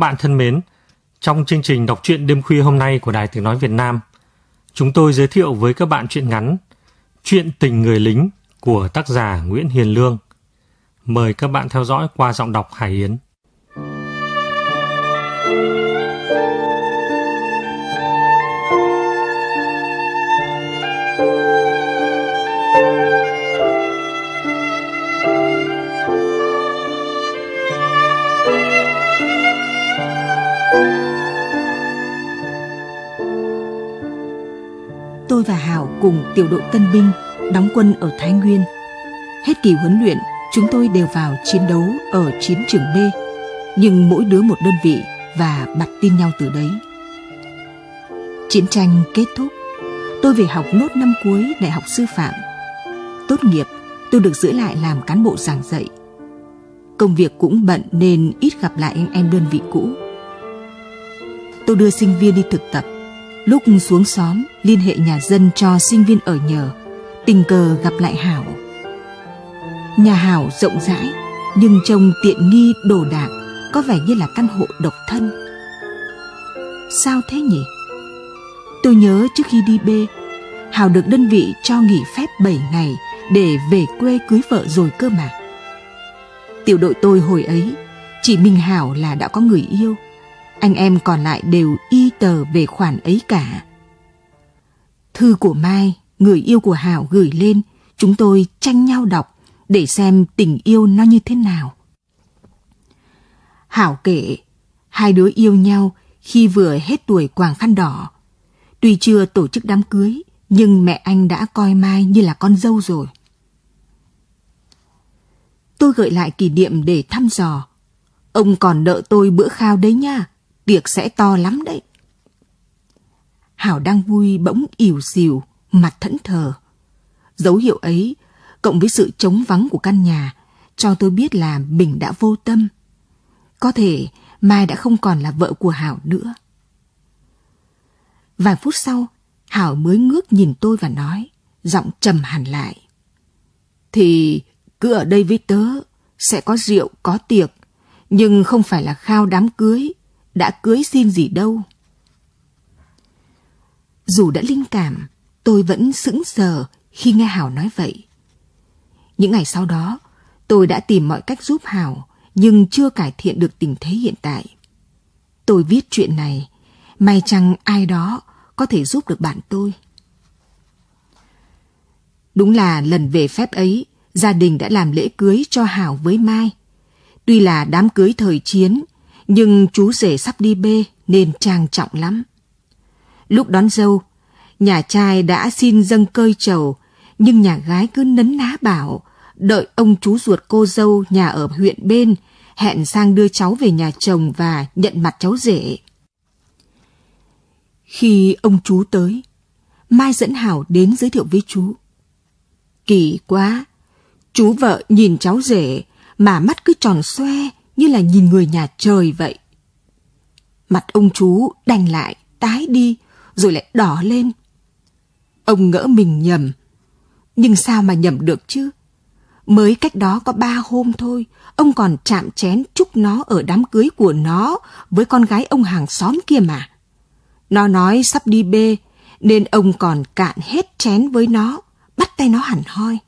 bạn thân mến, trong chương trình đọc truyện đêm khuya hôm nay của Đài Tiếng Nói Việt Nam, chúng tôi giới thiệu với các bạn truyện ngắn Chuyện tình người lính của tác giả Nguyễn Hiền Lương. Mời các bạn theo dõi qua giọng đọc Hải Yến. cùng tiểu đội tân binh đóng quân ở Thái Nguyên. Hết kỳ huấn luyện, chúng tôi đều vào chiến đấu ở chiến trường B, nhưng mỗi đứa một đơn vị và bặt tin nhau từ đấy. Chiến tranh kết thúc, tôi về học nốt năm cuối đại học sư phạm. Tốt nghiệp, tôi được giữ lại làm cán bộ giảng dạy. Công việc cũng bận nên ít gặp lại anh em đơn vị cũ. Tôi đưa sinh viên đi thực tập Lúc xuống xóm, liên hệ nhà dân cho sinh viên ở nhờ, tình cờ gặp lại Hảo. Nhà Hảo rộng rãi, nhưng trông tiện nghi đồ đạc, có vẻ như là căn hộ độc thân. Sao thế nhỉ? Tôi nhớ trước khi đi bê, Hảo được đơn vị cho nghỉ phép 7 ngày để về quê cưới vợ rồi cơ mà. Tiểu đội tôi hồi ấy, chỉ mình Hảo là đã có người yêu. Anh em còn lại đều y tờ về khoản ấy cả. Thư của Mai, người yêu của Hảo gửi lên, chúng tôi tranh nhau đọc để xem tình yêu nó như thế nào. Hảo kể, hai đứa yêu nhau khi vừa hết tuổi quàng khăn đỏ. Tuy chưa tổ chức đám cưới, nhưng mẹ anh đã coi Mai như là con dâu rồi. Tôi gợi lại kỷ niệm để thăm dò. Ông còn nợ tôi bữa khao đấy nha, tiệc sẽ to lắm đấy. Hảo đang vui bỗng ỉu xìu, mặt thẫn thờ. Dấu hiệu ấy, cộng với sự trống vắng của căn nhà, cho tôi biết là mình đã vô tâm. Có thể Mai đã không còn là vợ của Hảo nữa. Vài phút sau, Hảo mới ngước nhìn tôi và nói, giọng trầm hẳn lại. Thì cứ ở đây với tớ, sẽ có rượu, có tiệc, nhưng không phải là khao đám cưới, đã cưới xin gì đâu. Dù đã linh cảm, tôi vẫn sững sờ khi nghe Hảo nói vậy. Những ngày sau đó, tôi đã tìm mọi cách giúp Hảo, nhưng chưa cải thiện được tình thế hiện tại. Tôi viết chuyện này, may chăng ai đó có thể giúp được bạn tôi. Đúng là lần về phép ấy, gia đình đã làm lễ cưới cho Hảo với Mai. Tuy là đám cưới thời chiến, nhưng chú rể sắp đi bê nên trang trọng lắm. Lúc đón dâu, nhà trai đã xin dâng cơi chầu, nhưng nhà gái cứ nấn ná bảo, đợi ông chú ruột cô dâu nhà ở huyện bên, hẹn sang đưa cháu về nhà chồng và nhận mặt cháu rể. Khi ông chú tới, Mai dẫn Hảo đến giới thiệu với chú. Kỳ quá, chú vợ nhìn cháu rể mà mắt cứ tròn xoe như là nhìn người nhà trời vậy. Mặt ông chú đành lại, tái đi, rồi lại đỏ lên. Ông ngỡ mình nhầm. Nhưng sao mà nhầm được chứ? Mới cách đó có ba hôm thôi, ông còn chạm chén chúc nó ở đám cưới của nó với con gái ông hàng xóm kia mà. Nó nói sắp đi bê, nên ông còn cạn hết chén với nó, bắt tay nó hẳn hoi.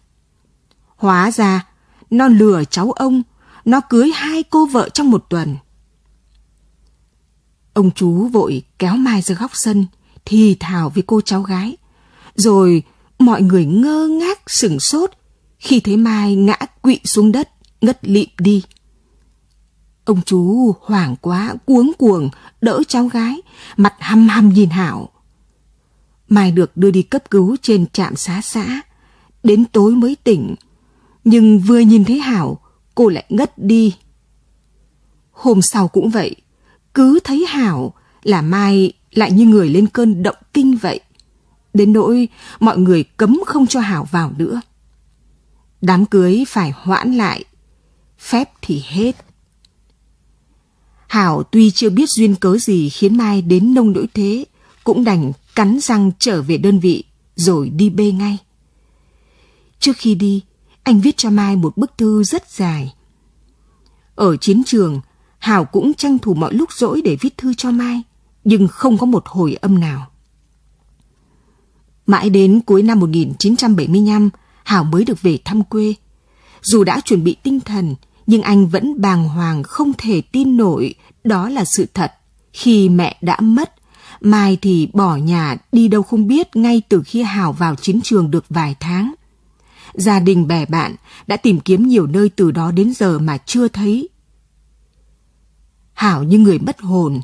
Hóa ra, nó lừa cháu ông, nó cưới hai cô vợ trong một tuần. Ông chú vội kéo Mai ra góc sân, thì thào với cô cháu gái. Rồi mọi người ngơ ngác sửng sốt khi thấy Mai ngã quỵ xuống đất, ngất lịm đi. Ông chú hoảng quá, cuống cuồng, đỡ cháu gái, mặt hăm hăm nhìn Hảo. Mai được đưa đi cấp cứu trên trạm xá xã. Đến tối mới tỉnh, nhưng vừa nhìn thấy Hảo, cô lại ngất đi. Hôm sau cũng vậy, cứ thấy Hảo là Mai lại như người lên cơn động kinh vậy. Đến nỗi mọi người cấm không cho Hảo vào nữa. Đám cưới phải hoãn lại, phép thì hết. Hảo tuy chưa biết duyên cớ gì khiến Mai đến nông nỗi thế, cũng đành cắn răng trở về đơn vị rồi đi bê ngay. Trước khi đi, anh viết cho Mai một bức thư rất dài. Ở chiến trường, Hảo cũng tranh thủ mọi lúc rỗi để viết thư cho Mai nhưng không có một hồi âm nào. Mãi đến cuối năm 1975, Hảo mới được về thăm quê. Dù đã chuẩn bị tinh thần, nhưng anh vẫn bàng hoàng không thể tin nổi đó là sự thật. Khi mẹ đã mất, Mai thì bỏ nhà đi đâu không biết ngay từ khi Hảo vào chiến trường được vài tháng. Gia đình bè bạn đã tìm kiếm nhiều nơi từ đó đến giờ mà chưa thấy. Hảo như người mất hồn,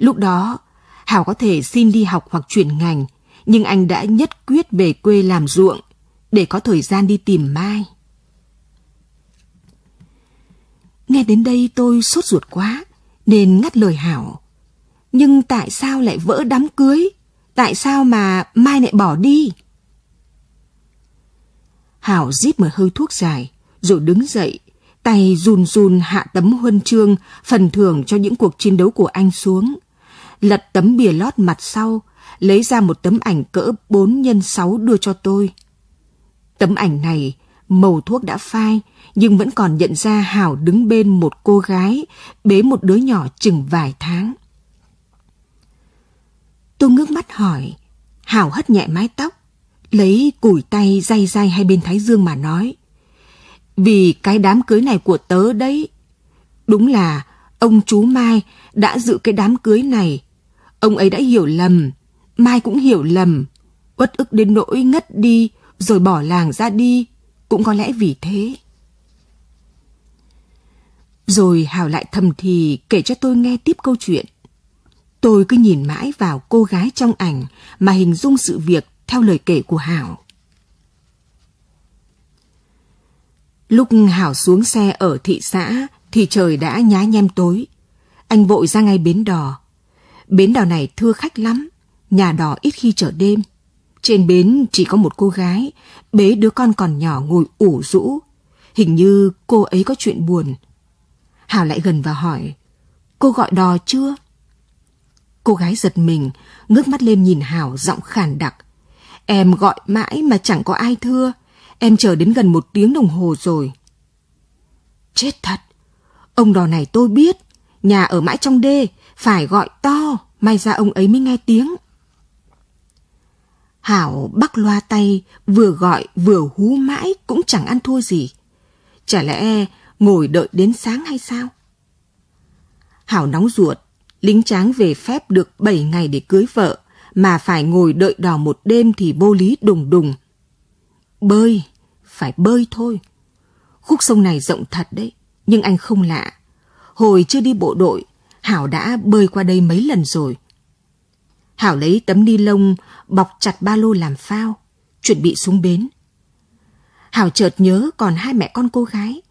Lúc đó, Hảo có thể xin đi học hoặc chuyển ngành, nhưng anh đã nhất quyết về quê làm ruộng để có thời gian đi tìm Mai. Nghe đến đây tôi sốt ruột quá, nên ngắt lời Hảo. Nhưng tại sao lại vỡ đám cưới? Tại sao mà Mai lại bỏ đi? Hảo rít một hơi thuốc dài, rồi đứng dậy, tay run run hạ tấm huân chương phần thưởng cho những cuộc chiến đấu của anh xuống lật tấm bìa lót mặt sau, lấy ra một tấm ảnh cỡ 4 x 6 đưa cho tôi. Tấm ảnh này, màu thuốc đã phai, nhưng vẫn còn nhận ra Hảo đứng bên một cô gái, bế một đứa nhỏ chừng vài tháng. Tôi ngước mắt hỏi, Hảo hất nhẹ mái tóc, lấy củi tay day day hai bên thái dương mà nói. Vì cái đám cưới này của tớ đấy. Đúng là ông chú Mai đã dự cái đám cưới này Ông ấy đã hiểu lầm, Mai cũng hiểu lầm, uất ức đến nỗi ngất đi rồi bỏ làng ra đi, cũng có lẽ vì thế. Rồi Hào lại thầm thì kể cho tôi nghe tiếp câu chuyện. Tôi cứ nhìn mãi vào cô gái trong ảnh mà hình dung sự việc theo lời kể của Hảo. Lúc Hảo xuống xe ở thị xã thì trời đã nhá nhem tối. Anh vội ra ngay bến đò, Bến đò này thưa khách lắm, nhà đò ít khi chở đêm. Trên bến chỉ có một cô gái, bế đứa con còn nhỏ ngồi ủ rũ. Hình như cô ấy có chuyện buồn. Hào lại gần và hỏi, cô gọi đò chưa? Cô gái giật mình, ngước mắt lên nhìn Hào giọng khàn đặc. Em gọi mãi mà chẳng có ai thưa. Em chờ đến gần một tiếng đồng hồ rồi. Chết thật! Ông đò này tôi biết. Nhà ở mãi trong đê, phải gọi to, may ra ông ấy mới nghe tiếng. Hảo bắc loa tay, vừa gọi vừa hú mãi cũng chẳng ăn thua gì. Chả lẽ ngồi đợi đến sáng hay sao? Hảo nóng ruột, lính tráng về phép được 7 ngày để cưới vợ, mà phải ngồi đợi đò một đêm thì vô lý đùng đùng. Bơi, phải bơi thôi. Khúc sông này rộng thật đấy, nhưng anh không lạ. Hồi chưa đi bộ đội, Hảo đã bơi qua đây mấy lần rồi. Hảo lấy tấm ni lông bọc chặt ba lô làm phao, chuẩn bị xuống bến. Hảo chợt nhớ còn hai mẹ con cô gái.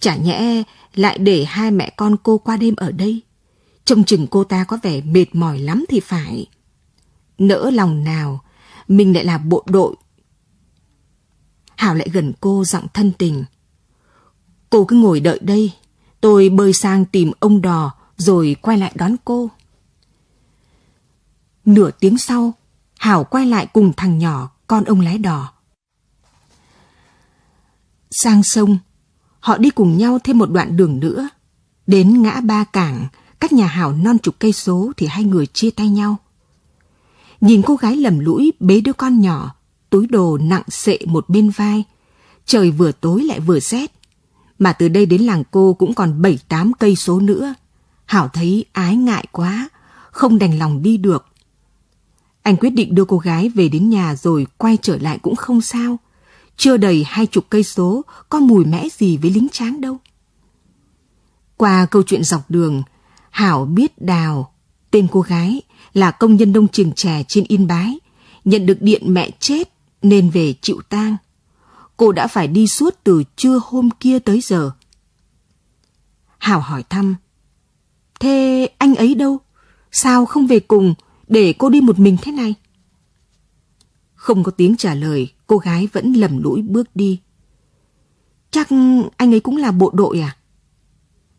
Chả nhẽ lại để hai mẹ con cô qua đêm ở đây. Trông chừng cô ta có vẻ mệt mỏi lắm thì phải. Nỡ lòng nào, mình lại là bộ đội. Hảo lại gần cô giọng thân tình. Cô cứ ngồi đợi đây, tôi bơi sang tìm ông đò rồi quay lại đón cô. Nửa tiếng sau, Hảo quay lại cùng thằng nhỏ con ông lái đò. Sang sông, họ đi cùng nhau thêm một đoạn đường nữa. Đến ngã ba cảng, cách nhà Hảo non chục cây số thì hai người chia tay nhau. Nhìn cô gái lầm lũi bế đứa con nhỏ, túi đồ nặng sệ một bên vai. Trời vừa tối lại vừa rét, mà từ đây đến làng cô cũng còn 7-8 cây số nữa. Hảo thấy ái ngại quá, không đành lòng đi được. Anh quyết định đưa cô gái về đến nhà rồi quay trở lại cũng không sao. Chưa đầy hai chục cây số, có mùi mẽ gì với lính tráng đâu. Qua câu chuyện dọc đường, Hảo biết Đào, tên cô gái, là công nhân đông trường trẻ trên Yên Bái, nhận được điện mẹ chết nên về chịu tang. Cô đã phải đi suốt từ trưa hôm kia tới giờ. Hảo hỏi thăm, Thế anh ấy đâu? Sao không về cùng để cô đi một mình thế này? Không có tiếng trả lời, cô gái vẫn lầm lũi bước đi. Chắc anh ấy cũng là bộ đội à?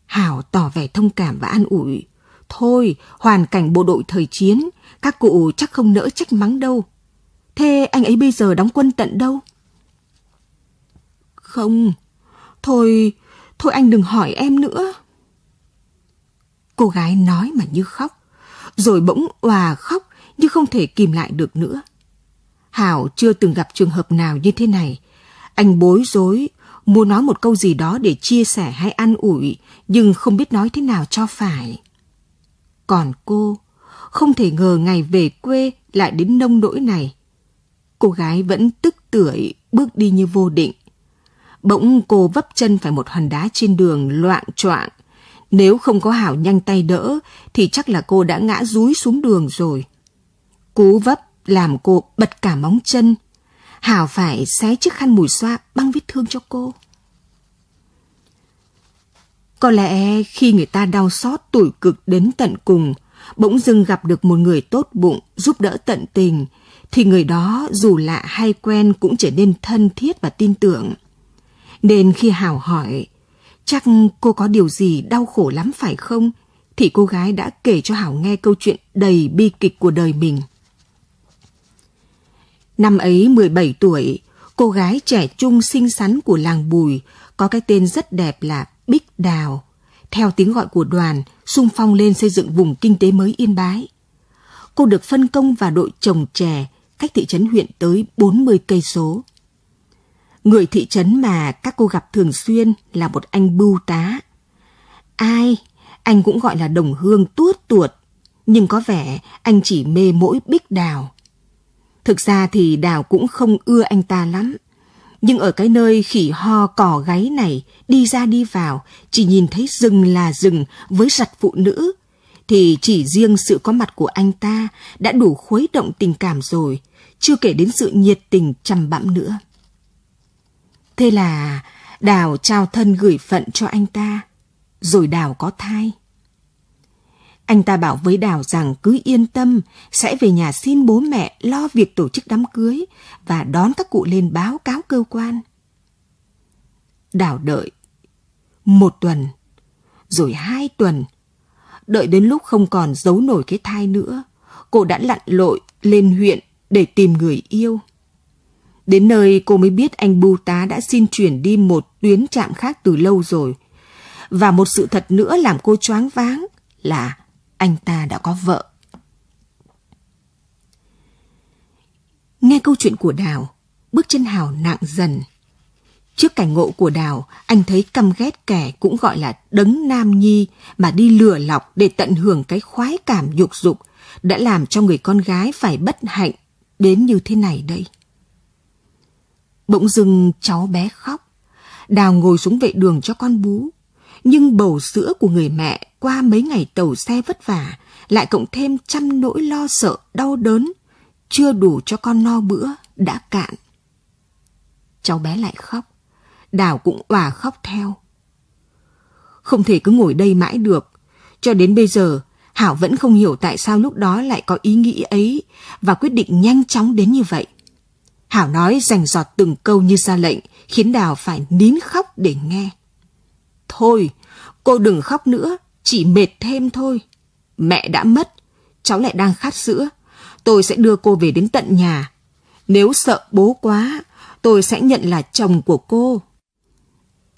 Hảo tỏ vẻ thông cảm và an ủi. Thôi, hoàn cảnh bộ đội thời chiến, các cụ chắc không nỡ trách mắng đâu. Thế anh ấy bây giờ đóng quân tận đâu? Không, thôi, thôi anh đừng hỏi em nữa. Cô gái nói mà như khóc, rồi bỗng òa khóc như không thể kìm lại được nữa. Hảo chưa từng gặp trường hợp nào như thế này. Anh bối rối, muốn nói một câu gì đó để chia sẻ hay an ủi, nhưng không biết nói thế nào cho phải. Còn cô, không thể ngờ ngày về quê lại đến nông nỗi này. Cô gái vẫn tức tưởi bước đi như vô định. Bỗng cô vấp chân phải một hòn đá trên đường loạn choạng, nếu không có Hảo nhanh tay đỡ, thì chắc là cô đã ngã rúi xuống đường rồi. Cú vấp làm cô bật cả móng chân. Hảo phải xé chiếc khăn mùi xoa băng vết thương cho cô. Có lẽ khi người ta đau xót tủi cực đến tận cùng, bỗng dưng gặp được một người tốt bụng giúp đỡ tận tình, thì người đó dù lạ hay quen cũng trở nên thân thiết và tin tưởng. Nên khi Hảo hỏi, Chắc cô có điều gì đau khổ lắm phải không? Thì cô gái đã kể cho Hảo nghe câu chuyện đầy bi kịch của đời mình. Năm ấy 17 tuổi, cô gái trẻ trung xinh xắn của làng Bùi có cái tên rất đẹp là Bích Đào. Theo tiếng gọi của đoàn, sung phong lên xây dựng vùng kinh tế mới Yên Bái. Cô được phân công vào đội trồng chè cách thị trấn huyện tới 40 cây số. Người thị trấn mà các cô gặp thường xuyên là một anh bưu tá. Ai, anh cũng gọi là đồng hương tuốt tuột, nhưng có vẻ anh chỉ mê mỗi bích đào. Thực ra thì đào cũng không ưa anh ta lắm. Nhưng ở cái nơi khỉ ho cỏ gáy này, đi ra đi vào, chỉ nhìn thấy rừng là rừng với giặt phụ nữ, thì chỉ riêng sự có mặt của anh ta đã đủ khuấy động tình cảm rồi, chưa kể đến sự nhiệt tình chăm bẵm nữa. Thế là Đào trao thân gửi phận cho anh ta, rồi Đào có thai. Anh ta bảo với Đào rằng cứ yên tâm, sẽ về nhà xin bố mẹ lo việc tổ chức đám cưới và đón các cụ lên báo cáo cơ quan. Đào đợi một tuần, rồi hai tuần. Đợi đến lúc không còn giấu nổi cái thai nữa, cô đã lặn lội lên huyện để tìm người yêu. Đến nơi cô mới biết anh Bưu tá đã xin chuyển đi một tuyến trạm khác từ lâu rồi. Và một sự thật nữa làm cô choáng váng là anh ta đã có vợ. Nghe câu chuyện của Đào, bước chân Hào nặng dần. Trước cảnh ngộ của Đào, anh thấy căm ghét kẻ cũng gọi là đấng nam nhi mà đi lừa lọc để tận hưởng cái khoái cảm dục dục đã làm cho người con gái phải bất hạnh đến như thế này đây. Bỗng dưng cháu bé khóc. Đào ngồi xuống vệ đường cho con bú. Nhưng bầu sữa của người mẹ qua mấy ngày tàu xe vất vả lại cộng thêm trăm nỗi lo sợ đau đớn. Chưa đủ cho con no bữa, đã cạn. Cháu bé lại khóc. Đào cũng òa khóc theo. Không thể cứ ngồi đây mãi được. Cho đến bây giờ, Hảo vẫn không hiểu tại sao lúc đó lại có ý nghĩ ấy và quyết định nhanh chóng đến như vậy. Hảo nói rành giọt từng câu như ra lệnh, khiến Đào phải nín khóc để nghe. Thôi, cô đừng khóc nữa, chỉ mệt thêm thôi. Mẹ đã mất, cháu lại đang khát sữa. Tôi sẽ đưa cô về đến tận nhà. Nếu sợ bố quá, tôi sẽ nhận là chồng của cô.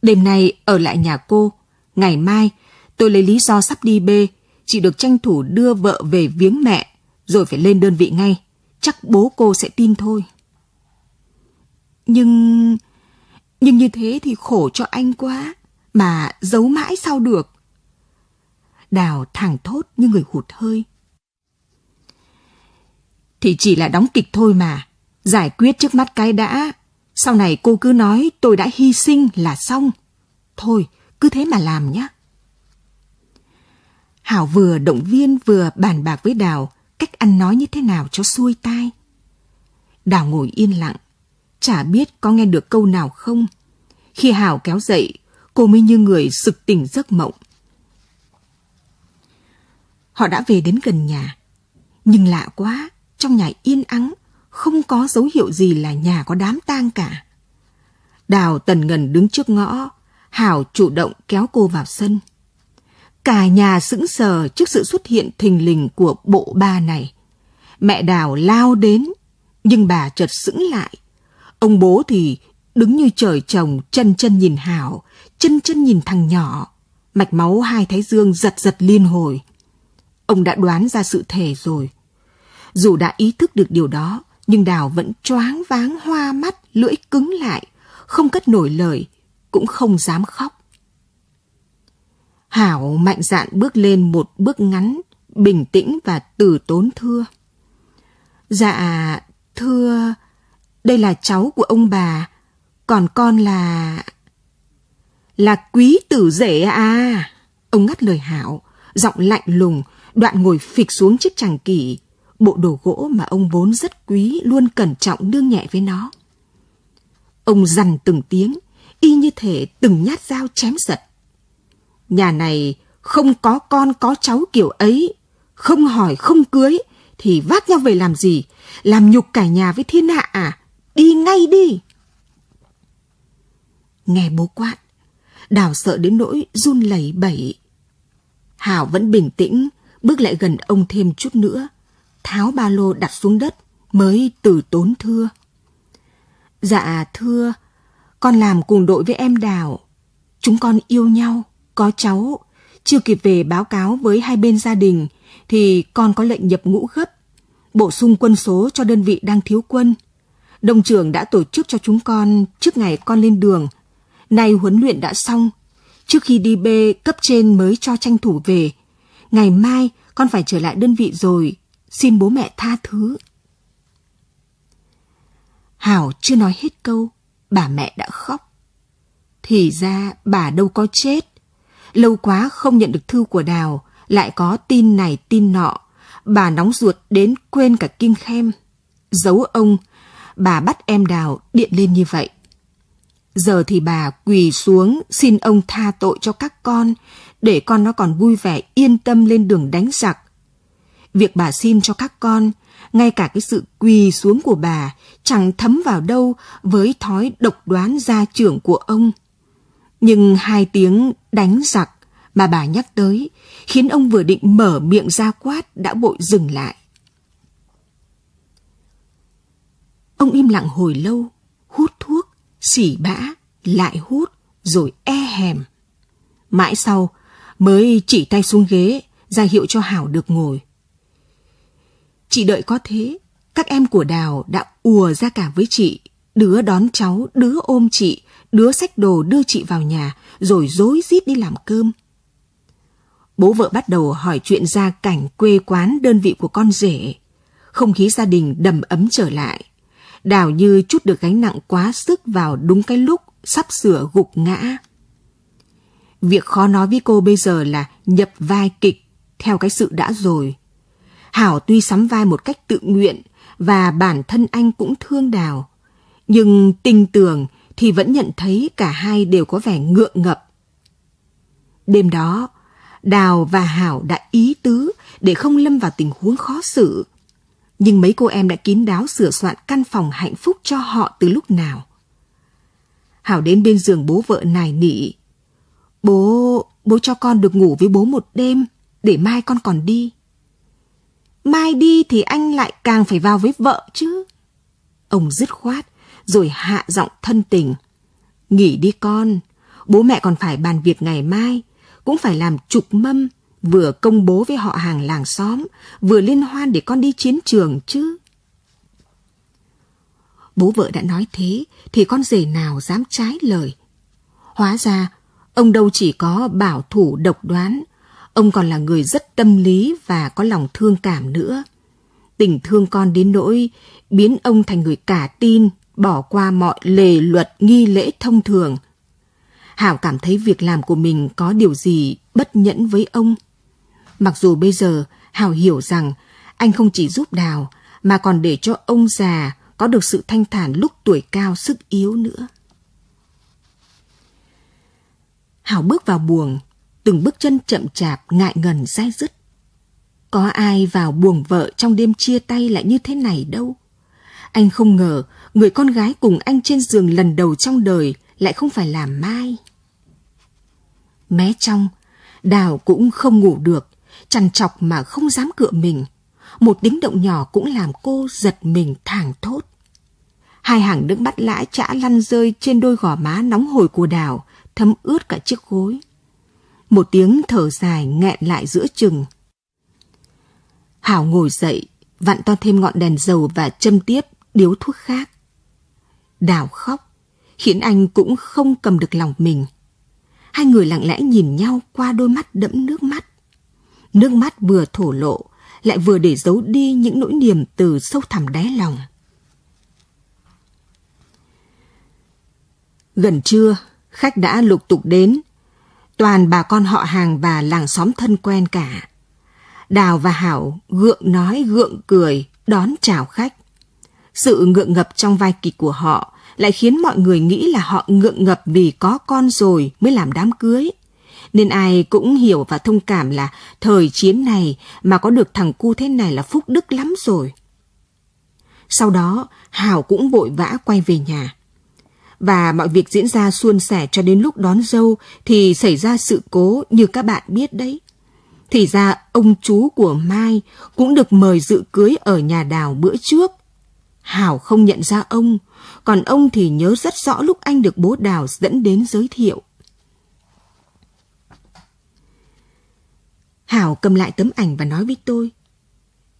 Đêm nay ở lại nhà cô, ngày mai tôi lấy lý do sắp đi bê, chỉ được tranh thủ đưa vợ về viếng mẹ, rồi phải lên đơn vị ngay. Chắc bố cô sẽ tin thôi. Nhưng... Nhưng như thế thì khổ cho anh quá, mà giấu mãi sao được. Đào thẳng thốt như người hụt hơi. Thì chỉ là đóng kịch thôi mà, giải quyết trước mắt cái đã. Sau này cô cứ nói tôi đã hy sinh là xong. Thôi, cứ thế mà làm nhé. Hảo vừa động viên vừa bàn bạc với Đào cách ăn nói như thế nào cho xuôi tai. Đào ngồi yên lặng, chả biết có nghe được câu nào không. Khi Hảo kéo dậy, cô mới như người sực tỉnh giấc mộng. Họ đã về đến gần nhà. Nhưng lạ quá, trong nhà yên ắng, không có dấu hiệu gì là nhà có đám tang cả. Đào tần ngần đứng trước ngõ, Hảo chủ động kéo cô vào sân. Cả nhà sững sờ trước sự xuất hiện thình lình của bộ ba này. Mẹ Đào lao đến, nhưng bà chợt sững lại Ông bố thì đứng như trời trồng, chân chân nhìn Hảo, chân chân nhìn thằng nhỏ. Mạch máu hai thái dương giật giật liên hồi. Ông đã đoán ra sự thể rồi. Dù đã ý thức được điều đó, nhưng Đào vẫn choáng váng hoa mắt, lưỡi cứng lại, không cất nổi lời, cũng không dám khóc. Hảo mạnh dạn bước lên một bước ngắn, bình tĩnh và từ tốn thưa. Dạ, thưa, đây là cháu của ông bà, còn con là... Là quý tử rể à? Ông ngắt lời Hảo, giọng lạnh lùng, đoạn ngồi phịch xuống chiếc chàng kỷ. Bộ đồ gỗ mà ông vốn rất quý luôn cẩn trọng đương nhẹ với nó. Ông dằn từng tiếng, y như thể từng nhát dao chém giật. Nhà này không có con có cháu kiểu ấy, không hỏi không cưới, thì vác nhau về làm gì? Làm nhục cả nhà với thiên hạ à? đi ngay đi. Nghe bố quát, Đào sợ đến nỗi run lẩy bẩy. Hảo vẫn bình tĩnh, bước lại gần ông thêm chút nữa, tháo ba lô đặt xuống đất, mới từ tốn thưa. Dạ thưa, con làm cùng đội với em Đào. Chúng con yêu nhau, có cháu, chưa kịp về báo cáo với hai bên gia đình thì con có lệnh nhập ngũ gấp, bổ sung quân số cho đơn vị đang thiếu quân. Đồng trưởng đã tổ chức cho chúng con trước ngày con lên đường. Nay huấn luyện đã xong. Trước khi đi bê, cấp trên mới cho tranh thủ về. Ngày mai con phải trở lại đơn vị rồi. Xin bố mẹ tha thứ. Hảo chưa nói hết câu, bà mẹ đã khóc. Thì ra bà đâu có chết. Lâu quá không nhận được thư của Đào, lại có tin này tin nọ. Bà nóng ruột đến quên cả Kim Khem. Giấu ông, bà bắt em Đào điện lên như vậy. Giờ thì bà quỳ xuống xin ông tha tội cho các con, để con nó còn vui vẻ yên tâm lên đường đánh giặc. Việc bà xin cho các con, ngay cả cái sự quỳ xuống của bà chẳng thấm vào đâu với thói độc đoán gia trưởng của ông. Nhưng hai tiếng đánh giặc mà bà nhắc tới khiến ông vừa định mở miệng ra quát đã bội dừng lại. Ông im lặng hồi lâu, hút thuốc, xỉ bã, lại hút, rồi e hèm. Mãi sau, mới chỉ tay xuống ghế, ra hiệu cho Hảo được ngồi. Chị đợi có thế, các em của Đào đã ùa ra cả với chị. Đứa đón cháu, đứa ôm chị, đứa xách đồ đưa chị vào nhà, rồi dối rít đi làm cơm. Bố vợ bắt đầu hỏi chuyện gia cảnh quê quán đơn vị của con rể. Không khí gia đình đầm ấm trở lại. Đảo như chút được gánh nặng quá sức vào đúng cái lúc sắp sửa gục ngã. Việc khó nói với cô bây giờ là nhập vai kịch theo cái sự đã rồi. Hảo tuy sắm vai một cách tự nguyện và bản thân anh cũng thương Đào. Nhưng tình tưởng thì vẫn nhận thấy cả hai đều có vẻ ngượng ngập. Đêm đó, Đào và Hảo đã ý tứ để không lâm vào tình huống khó xử nhưng mấy cô em đã kín đáo sửa soạn căn phòng hạnh phúc cho họ từ lúc nào. Hảo đến bên giường bố vợ nài nỉ. Bố, bố cho con được ngủ với bố một đêm, để mai con còn đi. Mai đi thì anh lại càng phải vào với vợ chứ. Ông dứt khoát, rồi hạ giọng thân tình. Nghỉ đi con, bố mẹ còn phải bàn việc ngày mai, cũng phải làm trục mâm, vừa công bố với họ hàng làng xóm, vừa liên hoan để con đi chiến trường chứ. Bố vợ đã nói thế, thì con rể nào dám trái lời. Hóa ra, ông đâu chỉ có bảo thủ độc đoán, ông còn là người rất tâm lý và có lòng thương cảm nữa. Tình thương con đến nỗi biến ông thành người cả tin, bỏ qua mọi lề luật nghi lễ thông thường. Hảo cảm thấy việc làm của mình có điều gì bất nhẫn với ông. Mặc dù bây giờ Hào hiểu rằng anh không chỉ giúp Đào mà còn để cho ông già có được sự thanh thản lúc tuổi cao sức yếu nữa. Hảo bước vào buồng, từng bước chân chậm chạp, ngại ngần dai dứt. Có ai vào buồng vợ trong đêm chia tay lại như thế này đâu. Anh không ngờ người con gái cùng anh trên giường lần đầu trong đời lại không phải là Mai. Mé trong, Đào cũng không ngủ được chằn chọc mà không dám cựa mình. Một tiếng động nhỏ cũng làm cô giật mình thảng thốt. Hai hàng nước mắt lãi chã lăn rơi trên đôi gò má nóng hổi của đào, thấm ướt cả chiếc gối. Một tiếng thở dài nghẹn lại giữa chừng. Hảo ngồi dậy, vặn to thêm ngọn đèn dầu và châm tiếp điếu thuốc khác. Đào khóc, khiến anh cũng không cầm được lòng mình. Hai người lặng lẽ nhìn nhau qua đôi mắt đẫm nước mắt. Nước mắt vừa thổ lộ, lại vừa để giấu đi những nỗi niềm từ sâu thẳm đáy lòng. Gần trưa, khách đã lục tục đến. Toàn bà con họ hàng và làng xóm thân quen cả. Đào và Hảo gượng nói gượng cười, đón chào khách. Sự ngượng ngập trong vai kịch của họ lại khiến mọi người nghĩ là họ ngượng ngập vì có con rồi mới làm đám cưới nên ai cũng hiểu và thông cảm là thời chiến này mà có được thằng cu thế này là phúc đức lắm rồi. Sau đó, Hảo cũng vội vã quay về nhà. Và mọi việc diễn ra suôn sẻ cho đến lúc đón dâu thì xảy ra sự cố như các bạn biết đấy. Thì ra ông chú của Mai cũng được mời dự cưới ở nhà đào bữa trước. Hảo không nhận ra ông, còn ông thì nhớ rất rõ lúc anh được bố đào dẫn đến giới thiệu. Hảo cầm lại tấm ảnh và nói với tôi.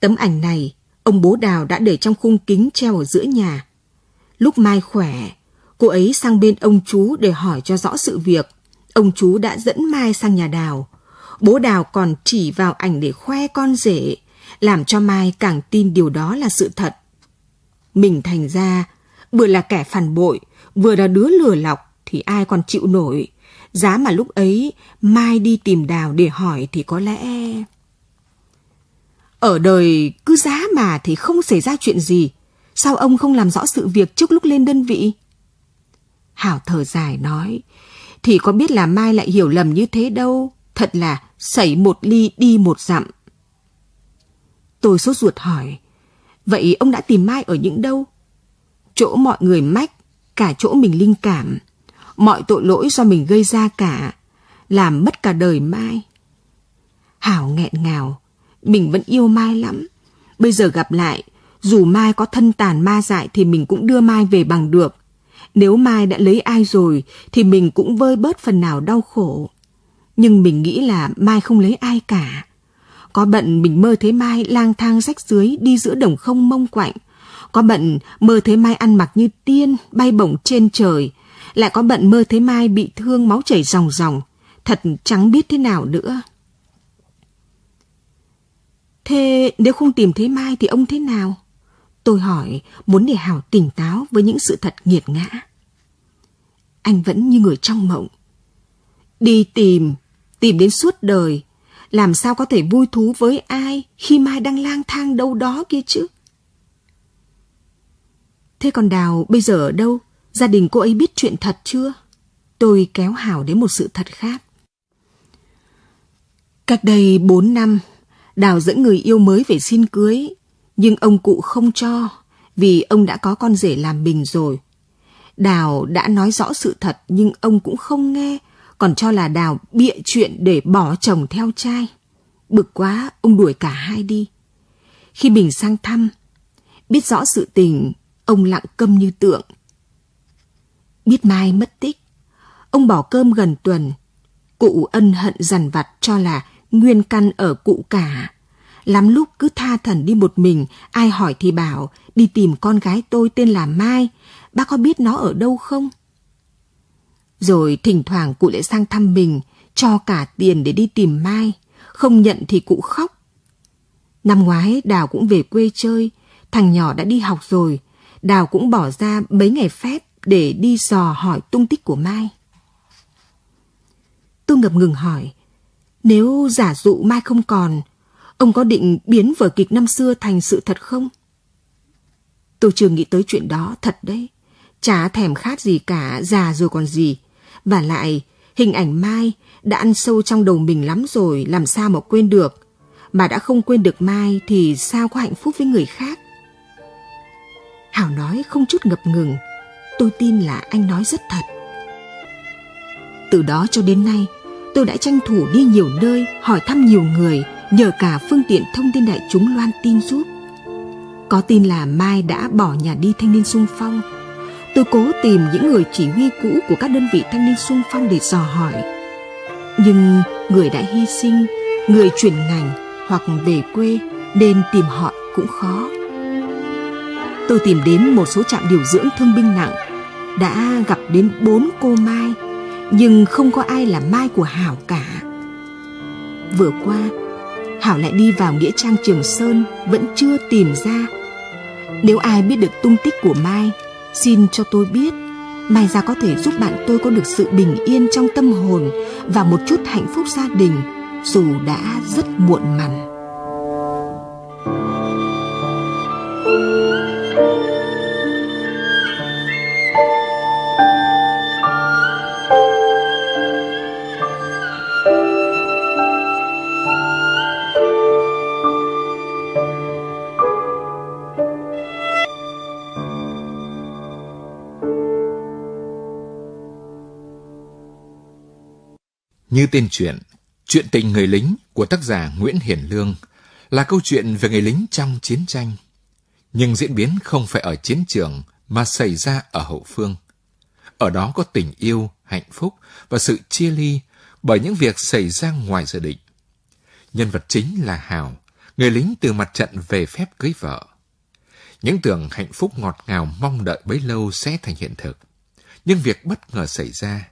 Tấm ảnh này, ông bố Đào đã để trong khung kính treo ở giữa nhà. Lúc Mai khỏe, cô ấy sang bên ông chú để hỏi cho rõ sự việc. Ông chú đã dẫn Mai sang nhà Đào. Bố Đào còn chỉ vào ảnh để khoe con rể, làm cho Mai càng tin điều đó là sự thật. Mình thành ra, vừa là kẻ phản bội, vừa là đứa lừa lọc thì ai còn chịu nổi. Giá mà lúc ấy Mai đi tìm Đào để hỏi thì có lẽ... Ở đời cứ giá mà thì không xảy ra chuyện gì. Sao ông không làm rõ sự việc trước lúc lên đơn vị? Hảo thở dài nói. Thì có biết là Mai lại hiểu lầm như thế đâu. Thật là xảy một ly đi một dặm. Tôi sốt ruột hỏi. Vậy ông đã tìm Mai ở những đâu? Chỗ mọi người mách, cả chỗ mình linh cảm mọi tội lỗi do mình gây ra cả, làm mất cả đời Mai. Hảo nghẹn ngào, mình vẫn yêu Mai lắm. Bây giờ gặp lại, dù Mai có thân tàn ma dại thì mình cũng đưa Mai về bằng được. Nếu Mai đã lấy ai rồi thì mình cũng vơi bớt phần nào đau khổ. Nhưng mình nghĩ là Mai không lấy ai cả. Có bận mình mơ thấy Mai lang thang rách dưới đi giữa đồng không mông quạnh. Có bận mơ thấy Mai ăn mặc như tiên, bay bổng trên trời, lại có bận mơ thấy Mai bị thương máu chảy ròng ròng, thật chẳng biết thế nào nữa. Thế nếu không tìm thấy Mai thì ông thế nào? Tôi hỏi, muốn để Hảo tỉnh táo với những sự thật nghiệt ngã. Anh vẫn như người trong mộng. Đi tìm, tìm đến suốt đời, làm sao có thể vui thú với ai khi Mai đang lang thang đâu đó kia chứ? Thế còn Đào bây giờ ở đâu? Gia đình cô ấy biết chuyện thật chưa? Tôi kéo Hảo đến một sự thật khác. Cách đây 4 năm, Đào dẫn người yêu mới về xin cưới, nhưng ông cụ không cho vì ông đã có con rể làm bình rồi. Đào đã nói rõ sự thật nhưng ông cũng không nghe, còn cho là Đào bịa chuyện để bỏ chồng theo trai. Bực quá, ông đuổi cả hai đi. Khi bình sang thăm, biết rõ sự tình, ông lặng câm như tượng, biết Mai mất tích. Ông bỏ cơm gần tuần. Cụ ân hận dằn vặt cho là nguyên căn ở cụ cả. Lắm lúc cứ tha thần đi một mình, ai hỏi thì bảo, đi tìm con gái tôi tên là Mai, bác có biết nó ở đâu không? Rồi thỉnh thoảng cụ lại sang thăm mình, cho cả tiền để đi tìm Mai, không nhận thì cụ khóc. Năm ngoái Đào cũng về quê chơi, thằng nhỏ đã đi học rồi, Đào cũng bỏ ra mấy ngày phép để đi dò hỏi tung tích của Mai. Tôi ngập ngừng hỏi, nếu giả dụ Mai không còn, ông có định biến vở kịch năm xưa thành sự thật không? Tôi chưa nghĩ tới chuyện đó, thật đấy. Chả thèm khát gì cả, già rồi còn gì. Và lại, hình ảnh Mai đã ăn sâu trong đầu mình lắm rồi, làm sao mà quên được. Mà đã không quên được Mai thì sao có hạnh phúc với người khác? Hảo nói không chút ngập ngừng, tôi tin là anh nói rất thật. Từ đó cho đến nay, tôi đã tranh thủ đi nhiều nơi, hỏi thăm nhiều người, nhờ cả phương tiện thông tin đại chúng loan tin giúp. Có tin là Mai đã bỏ nhà đi thanh niên sung phong. Tôi cố tìm những người chỉ huy cũ của các đơn vị thanh niên sung phong để dò hỏi. Nhưng người đã hy sinh, người chuyển ngành hoặc về quê nên tìm họ cũng khó tôi tìm đến một số trạm điều dưỡng thương binh nặng đã gặp đến bốn cô mai nhưng không có ai là mai của hảo cả vừa qua hảo lại đi vào nghĩa trang trường sơn vẫn chưa tìm ra nếu ai biết được tung tích của mai xin cho tôi biết mai ra có thể giúp bạn tôi có được sự bình yên trong tâm hồn và một chút hạnh phúc gia đình dù đã rất muộn màng Như tên truyện, Chuyện tình người lính của tác giả Nguyễn Hiển Lương là câu chuyện về người lính trong chiến tranh. Nhưng diễn biến không phải ở chiến trường mà xảy ra ở hậu phương. Ở đó có tình yêu, hạnh phúc và sự chia ly bởi những việc xảy ra ngoài dự định. Nhân vật chính là Hào, người lính từ mặt trận về phép cưới vợ. Những tưởng hạnh phúc ngọt ngào mong đợi bấy lâu sẽ thành hiện thực. Nhưng việc bất ngờ xảy ra,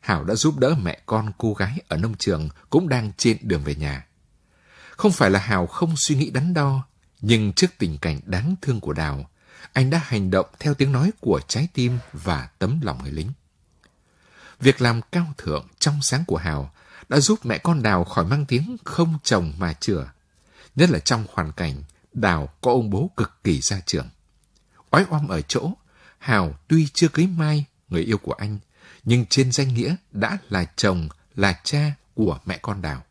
Hảo đã giúp đỡ mẹ con cô gái ở nông trường cũng đang trên đường về nhà. Không phải là Hảo không suy nghĩ đắn đo, nhưng trước tình cảnh đáng thương của Đào, anh đã hành động theo tiếng nói của trái tim và tấm lòng người lính. Việc làm cao thượng trong sáng của Hào đã giúp mẹ con Đào khỏi mang tiếng không chồng mà chừa. Nhất là trong hoàn cảnh Đào có ông bố cực kỳ gia trưởng. Oái oăm ở chỗ, Hào tuy chưa cưới Mai, người yêu của anh, nhưng trên danh nghĩa đã là chồng, là cha của mẹ con Đào.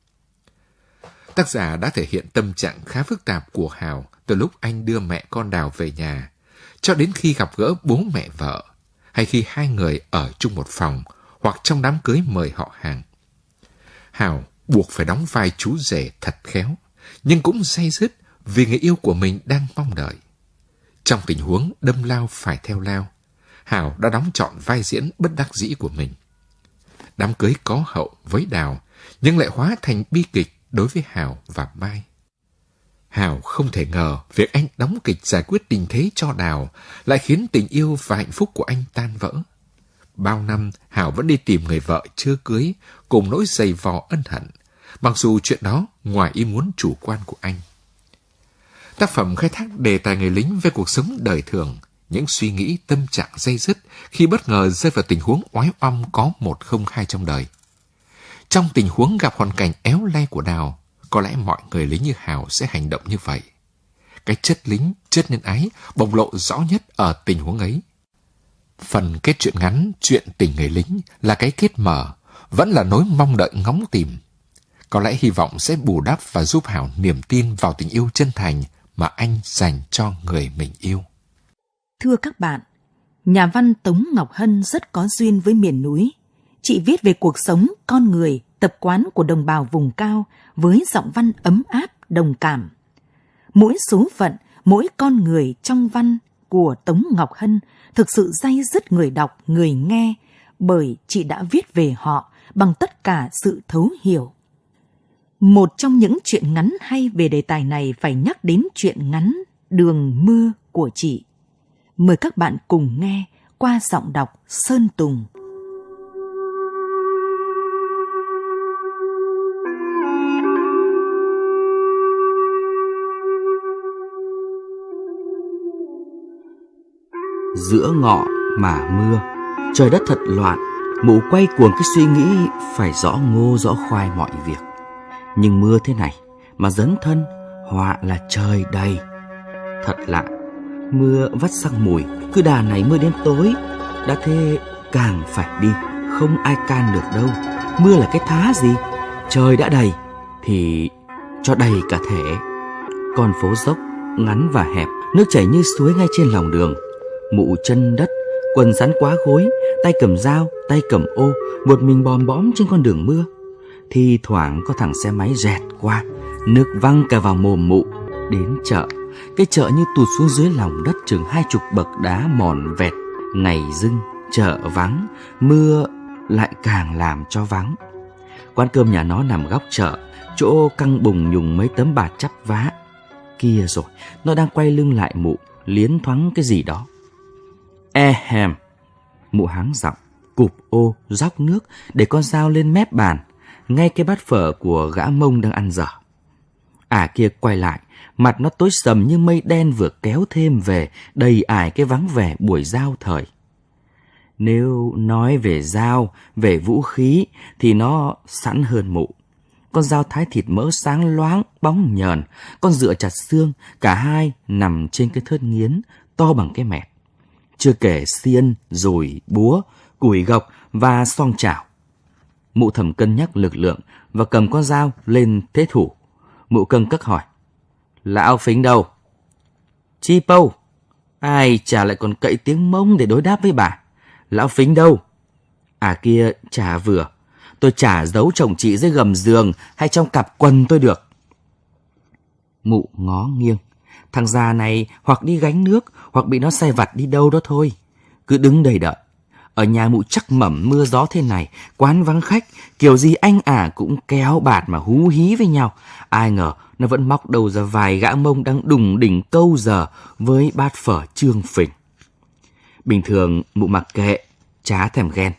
Tác giả đã thể hiện tâm trạng khá phức tạp của Hào từ lúc anh đưa mẹ con Đào về nhà, cho đến khi gặp gỡ bố mẹ vợ, hay khi hai người ở chung một phòng hoặc trong đám cưới mời họ hàng. Hào buộc phải đóng vai chú rể thật khéo, nhưng cũng say dứt vì người yêu của mình đang mong đợi. Trong tình huống đâm lao phải theo lao, Hảo đã đóng trọn vai diễn bất đắc dĩ của mình. Đám cưới có hậu với Đào, nhưng lại hóa thành bi kịch đối với Hảo và Mai. Hảo không thể ngờ việc anh đóng kịch giải quyết tình thế cho Đào lại khiến tình yêu và hạnh phúc của anh tan vỡ. Bao năm, Hảo vẫn đi tìm người vợ chưa cưới, cùng nỗi dày vò ân hận, mặc dù chuyện đó ngoài ý muốn chủ quan của anh. Tác phẩm khai thác đề tài người lính về cuộc sống đời thường, những suy nghĩ tâm trạng dây dứt khi bất ngờ rơi vào tình huống oái oăm có một không hai trong đời. Trong tình huống gặp hoàn cảnh éo le của Đào, có lẽ mọi người lính như Hào sẽ hành động như vậy. Cái chất lính, chất nhân ái bộc lộ rõ nhất ở tình huống ấy. Phần kết chuyện ngắn, chuyện tình người lính là cái kết mở, vẫn là nỗi mong đợi ngóng tìm. Có lẽ hy vọng sẽ bù đắp và giúp hào niềm tin vào tình yêu chân thành mà anh dành cho người mình yêu. Thưa các bạn, nhà văn Tống Ngọc Hân rất có duyên với miền núi. Chị viết về cuộc sống, con người, tập quán của đồng bào vùng cao với giọng văn ấm áp, đồng cảm. Mỗi số phận, mỗi con người trong văn của Tống Ngọc Hân thực sự day dứt người đọc, người nghe bởi chị đã viết về họ bằng tất cả sự thấu hiểu. Một trong những chuyện ngắn hay về đề tài này phải nhắc đến chuyện ngắn Đường mưa của chị. Mời các bạn cùng nghe qua giọng đọc Sơn Tùng. Giữa ngọ mà mưa, trời đất thật loạn, mụ quay cuồng cái suy nghĩ phải rõ ngô rõ khoai mọi việc. Nhưng mưa thế này mà dấn thân, họa là trời đầy. Thật lạ, Mưa vắt sang mùi, cứ đà này mưa đến tối, đã thế càng phải đi, không ai can được đâu. Mưa là cái thá gì? Trời đã đầy, thì cho đầy cả thể. Con phố dốc, ngắn và hẹp, nước chảy như suối ngay trên lòng đường. Mụ chân đất, quần rắn quá gối, tay cầm dao, tay cầm ô, một mình bòm bõm trên con đường mưa. Thì thoảng có thằng xe máy rẹt qua, nước văng cả vào mồm mụ, đến chợ cái chợ như tụt xuống dưới lòng đất chừng hai chục bậc đá mòn vẹt Ngày dưng, chợ vắng, mưa lại càng làm cho vắng Quán cơm nhà nó nằm góc chợ Chỗ căng bùng nhùng mấy tấm bạt chắp vá Kia rồi, nó đang quay lưng lại mụ Liến thoáng cái gì đó E hèm Mụ háng giọng cụp ô, róc nước Để con dao lên mép bàn Ngay cái bát phở của gã mông đang ăn dở À kia quay lại Mặt nó tối sầm như mây đen vừa kéo thêm về, đầy ải cái vắng vẻ buổi giao thời. Nếu nói về dao, về vũ khí thì nó sẵn hơn mụ. Con dao thái thịt mỡ sáng loáng, bóng nhờn, con dựa chặt xương, cả hai nằm trên cái thớt nghiến, to bằng cái mẹt. Chưa kể xiên, rồi búa, củi gộc và song chảo. Mụ thầm cân nhắc lực lượng và cầm con dao lên thế thủ. Mụ cân cất hỏi. Lão phính đâu? Chi Pâu. Ai chả lại còn cậy tiếng mông để đối đáp với bà. Lão phính đâu? À kia chả vừa. Tôi chả giấu chồng chị dưới gầm giường hay trong cặp quần tôi được. Mụ ngó nghiêng. Thằng già này hoặc đi gánh nước hoặc bị nó xe vặt đi đâu đó thôi. Cứ đứng đầy đợi. Ở nhà mụ chắc mẩm mưa gió thế này, quán vắng khách, kiểu gì anh ả à cũng kéo bạt mà hú hí với nhau. Ai ngờ nó vẫn móc đầu ra vài gã mông đang đùng đỉnh câu giờ với bát phở trương phình. Bình thường mụ mặc kệ, chá thèm ghen,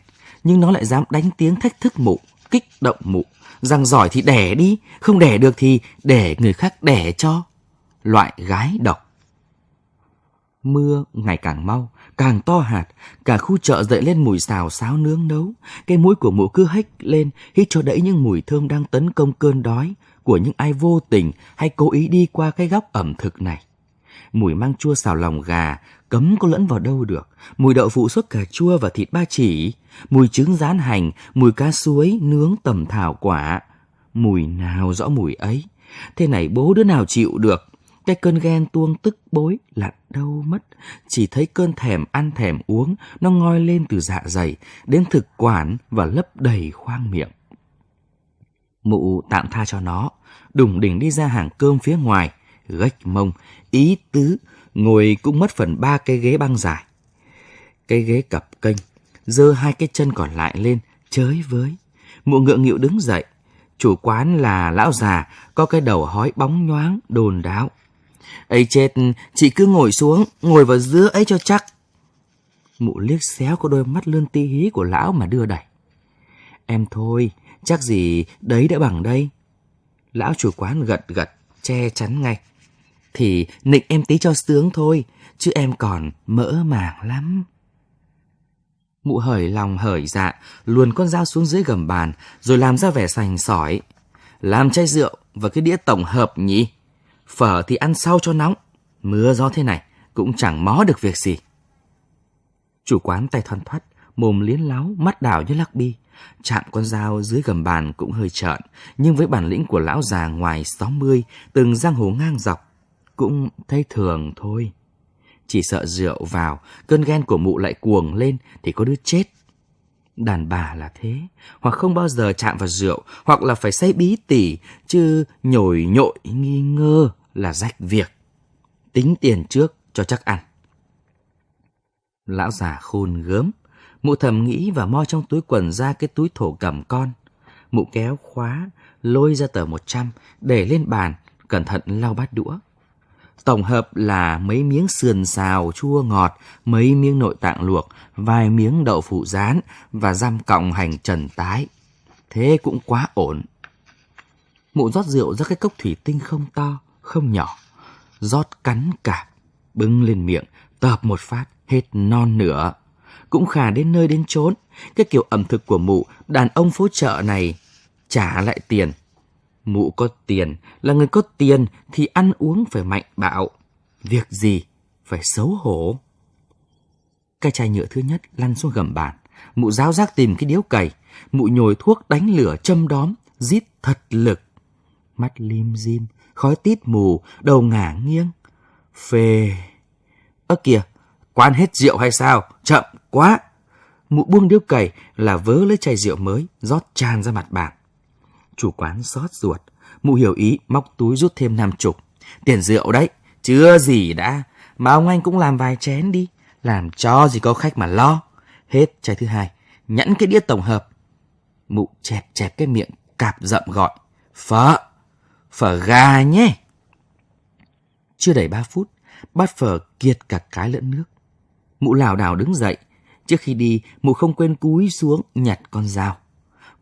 nhưng nó lại dám đánh tiếng thách thức mụ, kích động mụ, rằng giỏi thì đẻ đi, không đẻ được thì để người khác đẻ cho. Loại gái độc. Mưa ngày càng mau, càng to hạt, cả khu chợ dậy lên mùi xào xáo nướng nấu. Cái mũi của mụ cứ hếch lên, hít cho đẫy những mùi thơm đang tấn công cơn đói của những ai vô tình hay cố ý đi qua cái góc ẩm thực này. Mùi mang chua xào lòng gà, cấm có lẫn vào đâu được. Mùi đậu phụ sốt cà chua và thịt ba chỉ, mùi trứng rán hành, mùi cá suối nướng tầm thảo quả. Mùi nào rõ mùi ấy. Thế này bố đứa nào chịu được cái cơn ghen tuông tức bối là đâu mất. Chỉ thấy cơn thèm ăn thèm uống, nó ngoi lên từ dạ dày, đến thực quản và lấp đầy khoang miệng. Mụ tạm tha cho nó, đùng đỉnh đi ra hàng cơm phía ngoài, gạch mông, ý tứ, ngồi cũng mất phần ba cái ghế băng dài. Cái ghế cặp kênh, dơ hai cái chân còn lại lên, chới với. Mụ ngượng nghịu đứng dậy, chủ quán là lão già, có cái đầu hói bóng nhoáng, đồn đáo ấy chết chị cứ ngồi xuống ngồi vào giữa ấy cho chắc mụ liếc xéo có đôi mắt lươn ti hí của lão mà đưa đẩy em thôi chắc gì đấy đã bằng đây lão chủ quán gật gật che chắn ngay thì nịnh em tí cho sướng thôi chứ em còn mỡ màng lắm mụ hởi lòng hởi dạ luồn con dao xuống dưới gầm bàn rồi làm ra vẻ sành sỏi làm chai rượu và cái đĩa tổng hợp nhỉ phở thì ăn sau cho nóng. Mưa gió thế này cũng chẳng mó được việc gì. Chủ quán tay thoăn thoắt, mồm liến láo, mắt đảo như lắc bi. Chạm con dao dưới gầm bàn cũng hơi trợn, nhưng với bản lĩnh của lão già ngoài 60, từng giang hồ ngang dọc, cũng thấy thường thôi. Chỉ sợ rượu vào, cơn ghen của mụ lại cuồng lên thì có đứa chết. Đàn bà là thế, hoặc không bao giờ chạm vào rượu, hoặc là phải say bí tỉ, chứ nhồi nhội nghi ngơ là rách việc. Tính tiền trước cho chắc ăn. Lão già khôn gớm, mụ thầm nghĩ và moi trong túi quần ra cái túi thổ cầm con. Mụ kéo khóa, lôi ra tờ 100, để lên bàn, cẩn thận lau bát đũa. Tổng hợp là mấy miếng sườn xào chua ngọt, mấy miếng nội tạng luộc, vài miếng đậu phụ rán và răm cọng hành trần tái. Thế cũng quá ổn. Mụ rót rượu ra cái cốc thủy tinh không to, không nhỏ, rót cắn cả, bưng lên miệng, tập một phát, hết non nửa. Cũng khả đến nơi đến chốn, cái kiểu ẩm thực của mụ, đàn ông phố chợ này, trả lại tiền. Mụ có tiền, là người có tiền thì ăn uống phải mạnh bạo. Việc gì, phải xấu hổ. Cái chai nhựa thứ nhất lăn xuống gầm bàn, mụ giáo giác tìm cái điếu cày, mụ nhồi thuốc đánh lửa châm đóm, rít thật lực. Mắt lim dim, khói tít mù, đầu ngả nghiêng. Phê... Ơ kìa, quan hết rượu hay sao? Chậm quá! Mụ buông điếu cày là vớ lấy chai rượu mới, rót tràn ra mặt bàn. Chủ quán xót ruột, mụ hiểu ý móc túi rút thêm năm chục. Tiền rượu đấy, chưa gì đã, mà ông anh cũng làm vài chén đi, làm cho gì có khách mà lo. Hết chai thứ hai, nhẫn cái đĩa tổng hợp. Mụ chẹp chẹp cái miệng, cạp rậm gọi. Phở! phở gà nhé. Chưa đầy ba phút, bát phở kiệt cả cái lẫn nước. Mụ lảo đảo đứng dậy. Trước khi đi, mụ không quên cúi xuống nhặt con dao.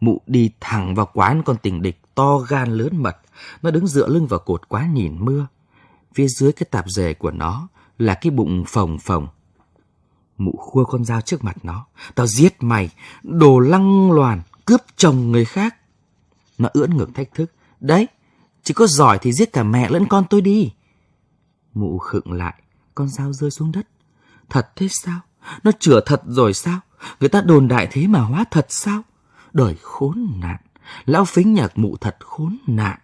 Mụ đi thẳng vào quán con tình địch to gan lớn mật. Nó đứng dựa lưng vào cột quá nhìn mưa. Phía dưới cái tạp dề của nó là cái bụng phồng phồng. Mụ khua con dao trước mặt nó. Tao giết mày, đồ lăng loàn, cướp chồng người khác. Nó ưỡn ngực thách thức. Đấy, chỉ có giỏi thì giết cả mẹ lẫn con tôi đi. Mụ khựng lại, con dao rơi xuống đất. Thật thế sao? Nó chữa thật rồi sao? Người ta đồn đại thế mà hóa thật sao? Đời khốn nạn, lão phính nhạc mụ thật khốn nạn.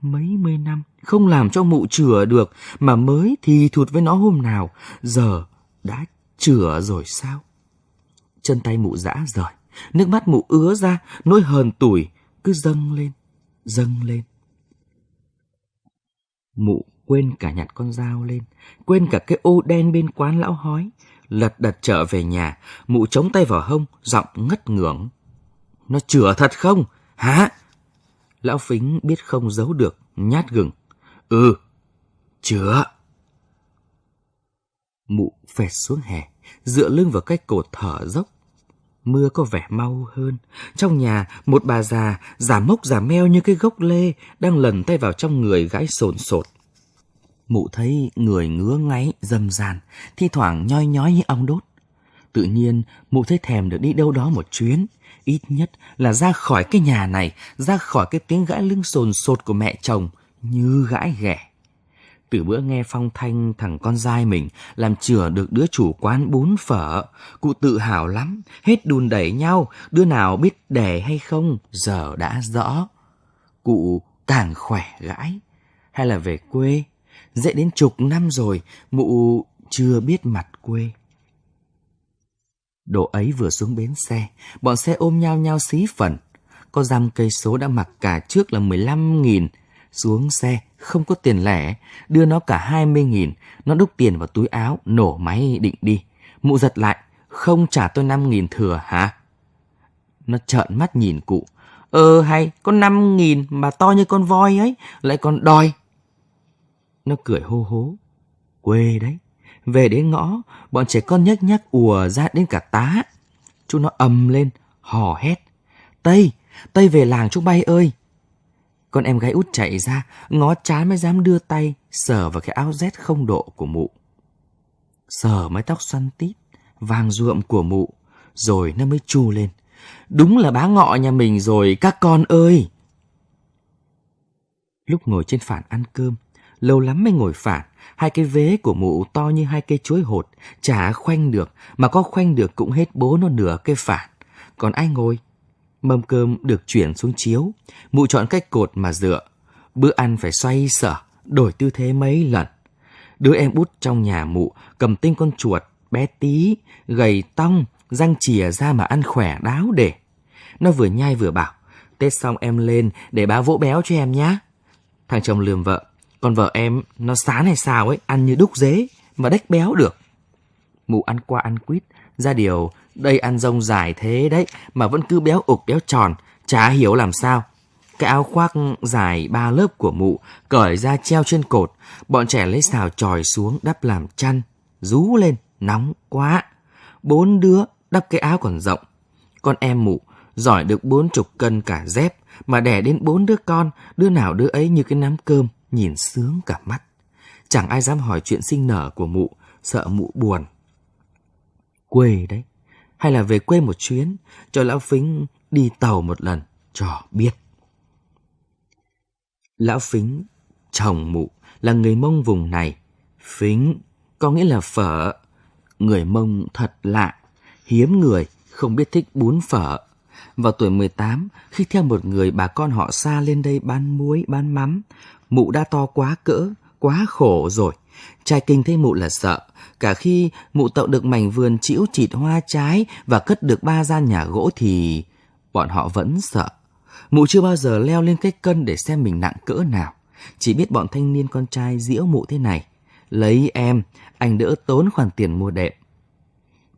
Mấy mươi năm không làm cho mụ chữa được mà mới thì thụt với nó hôm nào, giờ đã chữa rồi sao? Chân tay mụ giã rời, nước mắt mụ ứa ra, nỗi hờn tủi cứ dâng lên, dâng lên. Mụ quên cả nhặt con dao lên, quên cả cái ô đen bên quán lão hói. Lật đật trở về nhà, mụ chống tay vào hông, giọng ngất ngưởng. Nó chửa thật không? Hả? Lão Phính biết không giấu được, nhát gừng. Ừ, chửa. Mụ phẹt xuống hè, dựa lưng vào cái cột thở dốc, Mưa có vẻ mau hơn. Trong nhà, một bà già, giả mốc giả meo như cái gốc lê, đang lần tay vào trong người gãi sồn sột. Mụ thấy người ngứa ngáy, dầm dàn, thi thoảng nhoi nhói như ong đốt. Tự nhiên, mụ thấy thèm được đi đâu đó một chuyến. Ít nhất là ra khỏi cái nhà này, ra khỏi cái tiếng gãi lưng sồn sột của mẹ chồng, như gãi ghẻ. Từ bữa nghe phong thanh thằng con trai mình làm chửa được đứa chủ quán bún phở, cụ tự hào lắm, hết đùn đẩy nhau, đứa nào biết đẻ hay không, giờ đã rõ. Cụ càng khỏe gãi, hay là về quê, dễ đến chục năm rồi, mụ chưa biết mặt quê. Đồ ấy vừa xuống bến xe, bọn xe ôm nhau nhau xí phần. Có dăm cây số đã mặc cả trước là 15 nghìn, xuống xe, không có tiền lẻ, đưa nó cả 20.000, nó đúc tiền vào túi áo, nổ máy định đi. Mụ giật lại, không trả tôi 5.000 thừa hả? Nó trợn mắt nhìn cụ. Ờ hay, có 5.000 mà to như con voi ấy, lại còn đòi. Nó cười hô hố. Quê đấy, về đến ngõ, bọn trẻ con nhắc nhắc ùa ra đến cả tá. Chúng nó ầm lên, hò hét. Tây, Tây về làng chúng bay ơi. Con em gái út chạy ra, ngó chán mới dám đưa tay, sờ vào cái áo rét không độ của mụ. Sờ mái tóc xoăn tít, vàng ruộm của mụ, rồi nó mới chu lên. Đúng là bá ngọ nhà mình rồi các con ơi! Lúc ngồi trên phản ăn cơm, lâu lắm mới ngồi phản, hai cái vế của mụ to như hai cây chuối hột, chả khoanh được, mà có khoanh được cũng hết bố nó nửa cây phản. Còn ai ngồi Mâm cơm được chuyển xuống chiếu, mụ chọn cách cột mà dựa. Bữa ăn phải xoay sở, đổi tư thế mấy lần. Đứa em út trong nhà mụ cầm tinh con chuột, bé tí, gầy tong, răng chìa ra mà ăn khỏe đáo để. Nó vừa nhai vừa bảo, Tết xong em lên để bá vỗ béo cho em nhá. Thằng chồng lườm vợ, con vợ em nó sán hay sao ấy, ăn như đúc dế, mà đách béo được. Mụ ăn qua ăn quýt, ra điều đây ăn rông dài thế đấy mà vẫn cứ béo ục béo tròn, chả hiểu làm sao. Cái áo khoác dài ba lớp của mụ cởi ra treo trên cột, bọn trẻ lấy xào tròi xuống đắp làm chăn, rú lên, nóng quá. Bốn đứa đắp cái áo còn rộng. Con em mụ giỏi được bốn chục cân cả dép mà đẻ đến bốn đứa con, đứa nào đứa ấy như cái nắm cơm, nhìn sướng cả mắt. Chẳng ai dám hỏi chuyện sinh nở của mụ, sợ mụ buồn. Quê đấy, hay là về quê một chuyến, cho Lão Phính đi tàu một lần, cho biết. Lão Phính, chồng mụ, là người mông vùng này. Phính có nghĩa là phở. Người mông thật lạ, hiếm người, không biết thích bún phở. Vào tuổi 18, khi theo một người bà con họ xa lên đây bán muối, bán mắm, mụ đã to quá cỡ, quá khổ rồi. Trai kinh thấy mụ là sợ, cả khi mụ tậu được mảnh vườn chĩu chịt hoa trái và cất được ba gian nhà gỗ thì bọn họ vẫn sợ. Mụ chưa bao giờ leo lên cái cân để xem mình nặng cỡ nào, chỉ biết bọn thanh niên con trai giễu mụ thế này. Lấy em, anh đỡ tốn khoản tiền mua đệm.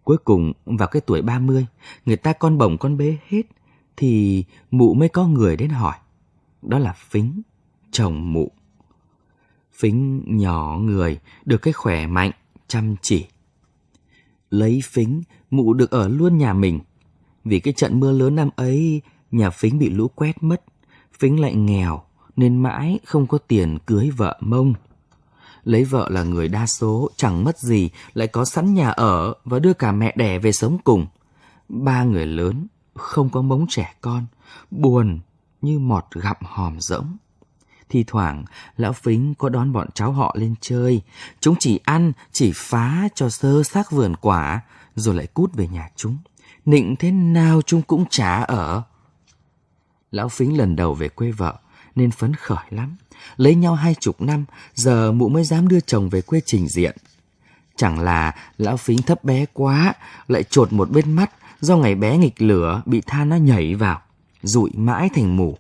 Cuối cùng vào cái tuổi ba mươi người ta con bổng con bế hết thì mụ mới có người đến hỏi. Đó là Phính, chồng mụ. Phính nhỏ người, được cái khỏe mạnh, chăm chỉ. Lấy Phính, mụ được ở luôn nhà mình. Vì cái trận mưa lớn năm ấy, nhà Phính bị lũ quét mất. Phính lại nghèo, nên mãi không có tiền cưới vợ mông. Lấy vợ là người đa số, chẳng mất gì, lại có sẵn nhà ở và đưa cả mẹ đẻ về sống cùng. Ba người lớn, không có mống trẻ con, buồn như mọt gặm hòm rỗng. Thì thoảng, lão Phính có đón bọn cháu họ lên chơi. Chúng chỉ ăn, chỉ phá cho sơ xác vườn quả, rồi lại cút về nhà chúng. Nịnh thế nào chúng cũng chả ở. Lão Phính lần đầu về quê vợ, nên phấn khởi lắm. Lấy nhau hai chục năm, giờ mụ mới dám đưa chồng về quê trình diện. Chẳng là lão Phính thấp bé quá, lại trột một bên mắt do ngày bé nghịch lửa bị than nó nhảy vào, rụi mãi thành mù.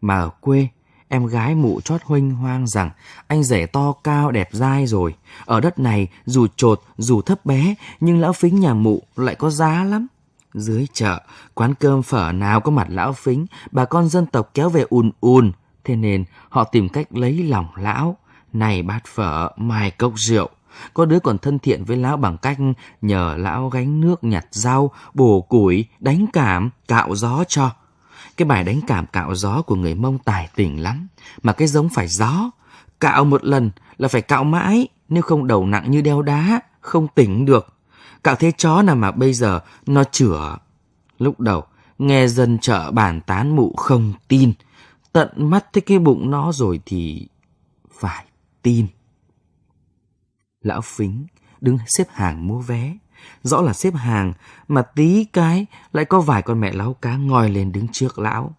Mà ở quê, Em gái mụ chót huynh hoang rằng anh rể to cao đẹp dai rồi. Ở đất này dù trột dù thấp bé nhưng lão phính nhà mụ lại có giá lắm. Dưới chợ, quán cơm phở nào có mặt lão phính, bà con dân tộc kéo về ùn ùn. Thế nên họ tìm cách lấy lòng lão. Này bát phở, mai cốc rượu. Có đứa còn thân thiện với lão bằng cách nhờ lão gánh nước nhặt rau, bổ củi, đánh cảm, cạo gió cho. Cái bài đánh cảm cạo gió của người Mông tài tỉnh lắm, mà cái giống phải gió. Cạo một lần là phải cạo mãi, nếu không đầu nặng như đeo đá, không tỉnh được. Cạo thế chó nào mà bây giờ nó chữa. Lúc đầu, nghe dân chợ bàn tán mụ không tin. Tận mắt thấy cái bụng nó rồi thì phải tin. Lão Phính đứng xếp hàng mua vé, rõ là xếp hàng, mà tí cái lại có vài con mẹ láo cá ngòi lên đứng trước lão.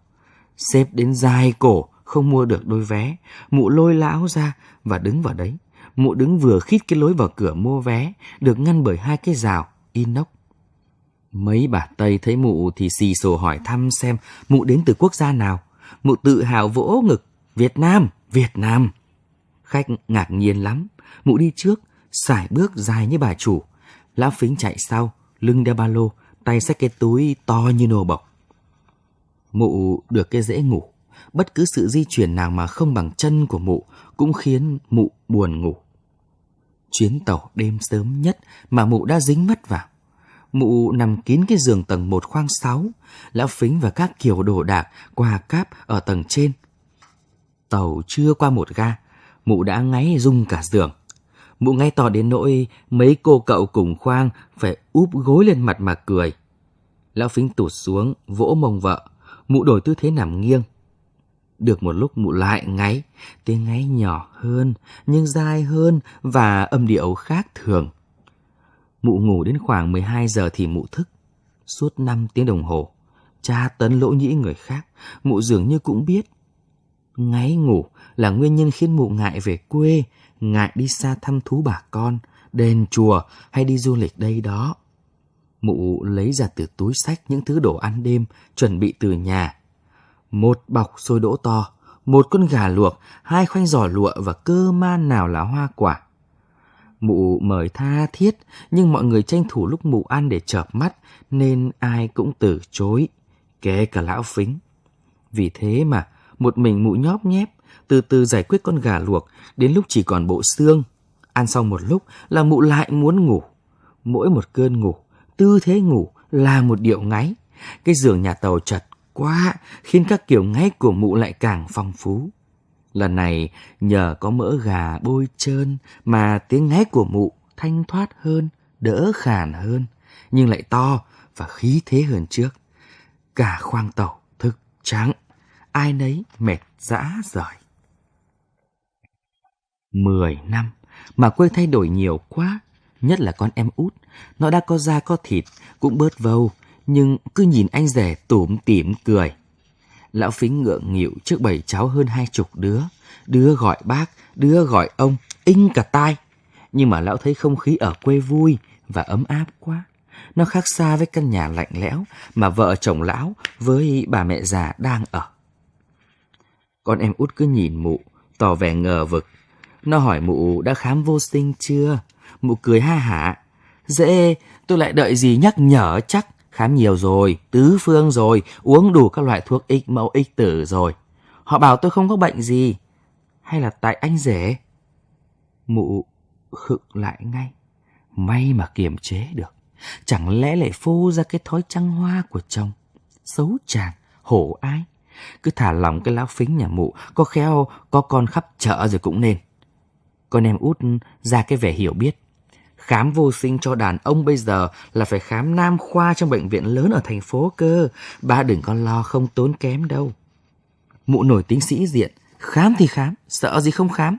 Xếp đến dài cổ, không mua được đôi vé, mụ lôi lão ra và đứng vào đấy. Mụ đứng vừa khít cái lối vào cửa mua vé, được ngăn bởi hai cái rào, inox. Mấy bà Tây thấy mụ thì xì xồ hỏi thăm xem mụ đến từ quốc gia nào. Mụ tự hào vỗ ngực, Việt Nam, Việt Nam. Khách ngạc nhiên lắm, mụ đi trước, sải bước dài như bà chủ, Lão Phính chạy sau, lưng đeo ba lô, tay xách cái túi to như nồi bọc. Mụ được cái dễ ngủ, bất cứ sự di chuyển nào mà không bằng chân của mụ cũng khiến mụ buồn ngủ. Chuyến tàu đêm sớm nhất mà mụ đã dính mắt vào. Mụ nằm kín cái giường tầng 1 khoang 6, lão phính và các kiểu đồ đạc, qua cáp ở tầng trên. Tàu chưa qua một ga, mụ đã ngáy rung cả giường mụ ngay to đến nỗi mấy cô cậu cùng khoang phải úp gối lên mặt mà cười. Lão Phính tụt xuống, vỗ mông vợ, mụ đổi tư thế nằm nghiêng. Được một lúc mụ lại ngáy, tiếng ngáy nhỏ hơn, nhưng dai hơn và âm điệu khác thường. Mụ ngủ đến khoảng 12 giờ thì mụ thức, suốt 5 tiếng đồng hồ. Cha tấn lỗ nhĩ người khác, mụ dường như cũng biết. Ngáy ngủ là nguyên nhân khiến mụ ngại về quê, ngại đi xa thăm thú bà con, đền chùa hay đi du lịch đây đó. Mụ lấy ra từ túi sách những thứ đồ ăn đêm chuẩn bị từ nhà. Một bọc xôi đỗ to, một con gà luộc, hai khoanh giò lụa và cơ ma nào là hoa quả. Mụ mời tha thiết, nhưng mọi người tranh thủ lúc mụ ăn để chợp mắt, nên ai cũng từ chối, kể cả lão phính. Vì thế mà, một mình mụ nhóp nhép, từ từ giải quyết con gà luộc, đến lúc chỉ còn bộ xương. Ăn xong một lúc là mụ lại muốn ngủ. Mỗi một cơn ngủ, tư thế ngủ là một điệu ngáy. Cái giường nhà tàu chật quá, khiến các kiểu ngáy của mụ lại càng phong phú. Lần này nhờ có mỡ gà bôi trơn mà tiếng ngáy của mụ thanh thoát hơn, đỡ khàn hơn, nhưng lại to và khí thế hơn trước. Cả khoang tàu thực trắng, ai nấy mệt dã rời. 10 năm mà quê thay đổi nhiều quá, nhất là con em út, nó đã có da có thịt, cũng bớt vâu, nhưng cứ nhìn anh rể tủm tỉm cười. Lão Phính ngượng nghịu trước bảy cháu hơn hai chục đứa, đứa gọi bác, đứa gọi ông, in cả tai. Nhưng mà lão thấy không khí ở quê vui và ấm áp quá. Nó khác xa với căn nhà lạnh lẽo mà vợ chồng lão với bà mẹ già đang ở. Con em út cứ nhìn mụ, tỏ vẻ ngờ vực nó hỏi mụ đã khám vô sinh chưa? Mụ cười ha hả. Dễ, tôi lại đợi gì nhắc nhở chắc. Khám nhiều rồi, tứ phương rồi, uống đủ các loại thuốc ích mẫu ích tử rồi. Họ bảo tôi không có bệnh gì. Hay là tại anh rể? Mụ khựng lại ngay. May mà kiềm chế được. Chẳng lẽ lại phô ra cái thói trăng hoa của chồng. Xấu chàng, hổ ai. Cứ thả lòng cái lão phính nhà mụ, có khéo có con khắp chợ rồi cũng nên. Con em út ra cái vẻ hiểu biết. Khám vô sinh cho đàn ông bây giờ là phải khám nam khoa trong bệnh viện lớn ở thành phố cơ. Ba đừng có lo không tốn kém đâu. Mụ nổi tính sĩ diện, khám thì khám, sợ gì không khám.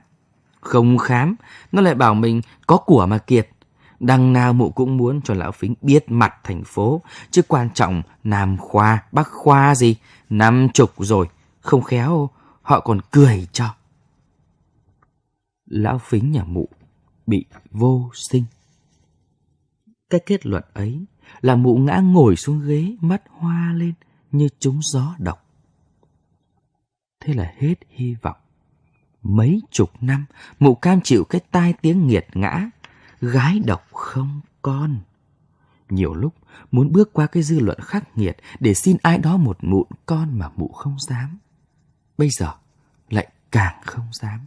Không khám, nó lại bảo mình có của mà kiệt. Đằng nào mụ cũng muốn cho lão phính biết mặt thành phố, chứ quan trọng nam khoa, bắc khoa gì, năm chục rồi, không khéo họ còn cười cho lão phính nhà mụ bị vô sinh. Cái kết luận ấy là mụ ngã ngồi xuống ghế mắt hoa lên như trúng gió độc. Thế là hết hy vọng. Mấy chục năm mụ cam chịu cái tai tiếng nghiệt ngã, gái độc không con. Nhiều lúc muốn bước qua cái dư luận khắc nghiệt để xin ai đó một mụn con mà mụ không dám. Bây giờ lại càng không dám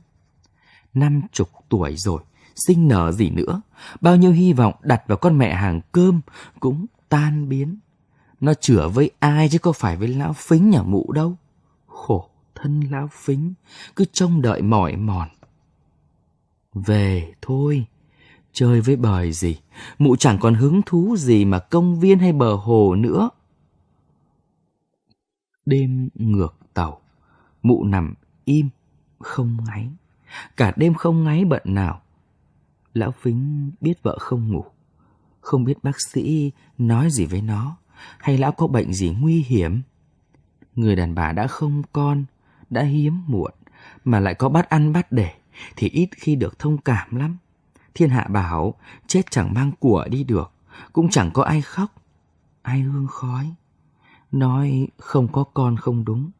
năm chục tuổi rồi, sinh nở gì nữa, bao nhiêu hy vọng đặt vào con mẹ hàng cơm cũng tan biến. Nó chữa với ai chứ có phải với lão phính nhà mụ đâu. Khổ thân lão phính, cứ trông đợi mỏi mòn. Về thôi, chơi với bời gì, mụ chẳng còn hứng thú gì mà công viên hay bờ hồ nữa. Đêm ngược tàu, mụ nằm im, không ngáy. Cả đêm không ngáy bận nào. Lão vĩnh biết vợ không ngủ. Không biết bác sĩ nói gì với nó. Hay lão có bệnh gì nguy hiểm. Người đàn bà đã không con, đã hiếm muộn. Mà lại có bắt ăn bắt để. Thì ít khi được thông cảm lắm. Thiên hạ bảo chết chẳng mang của đi được. Cũng chẳng có ai khóc. Ai hương khói. Nói không có con không đúng.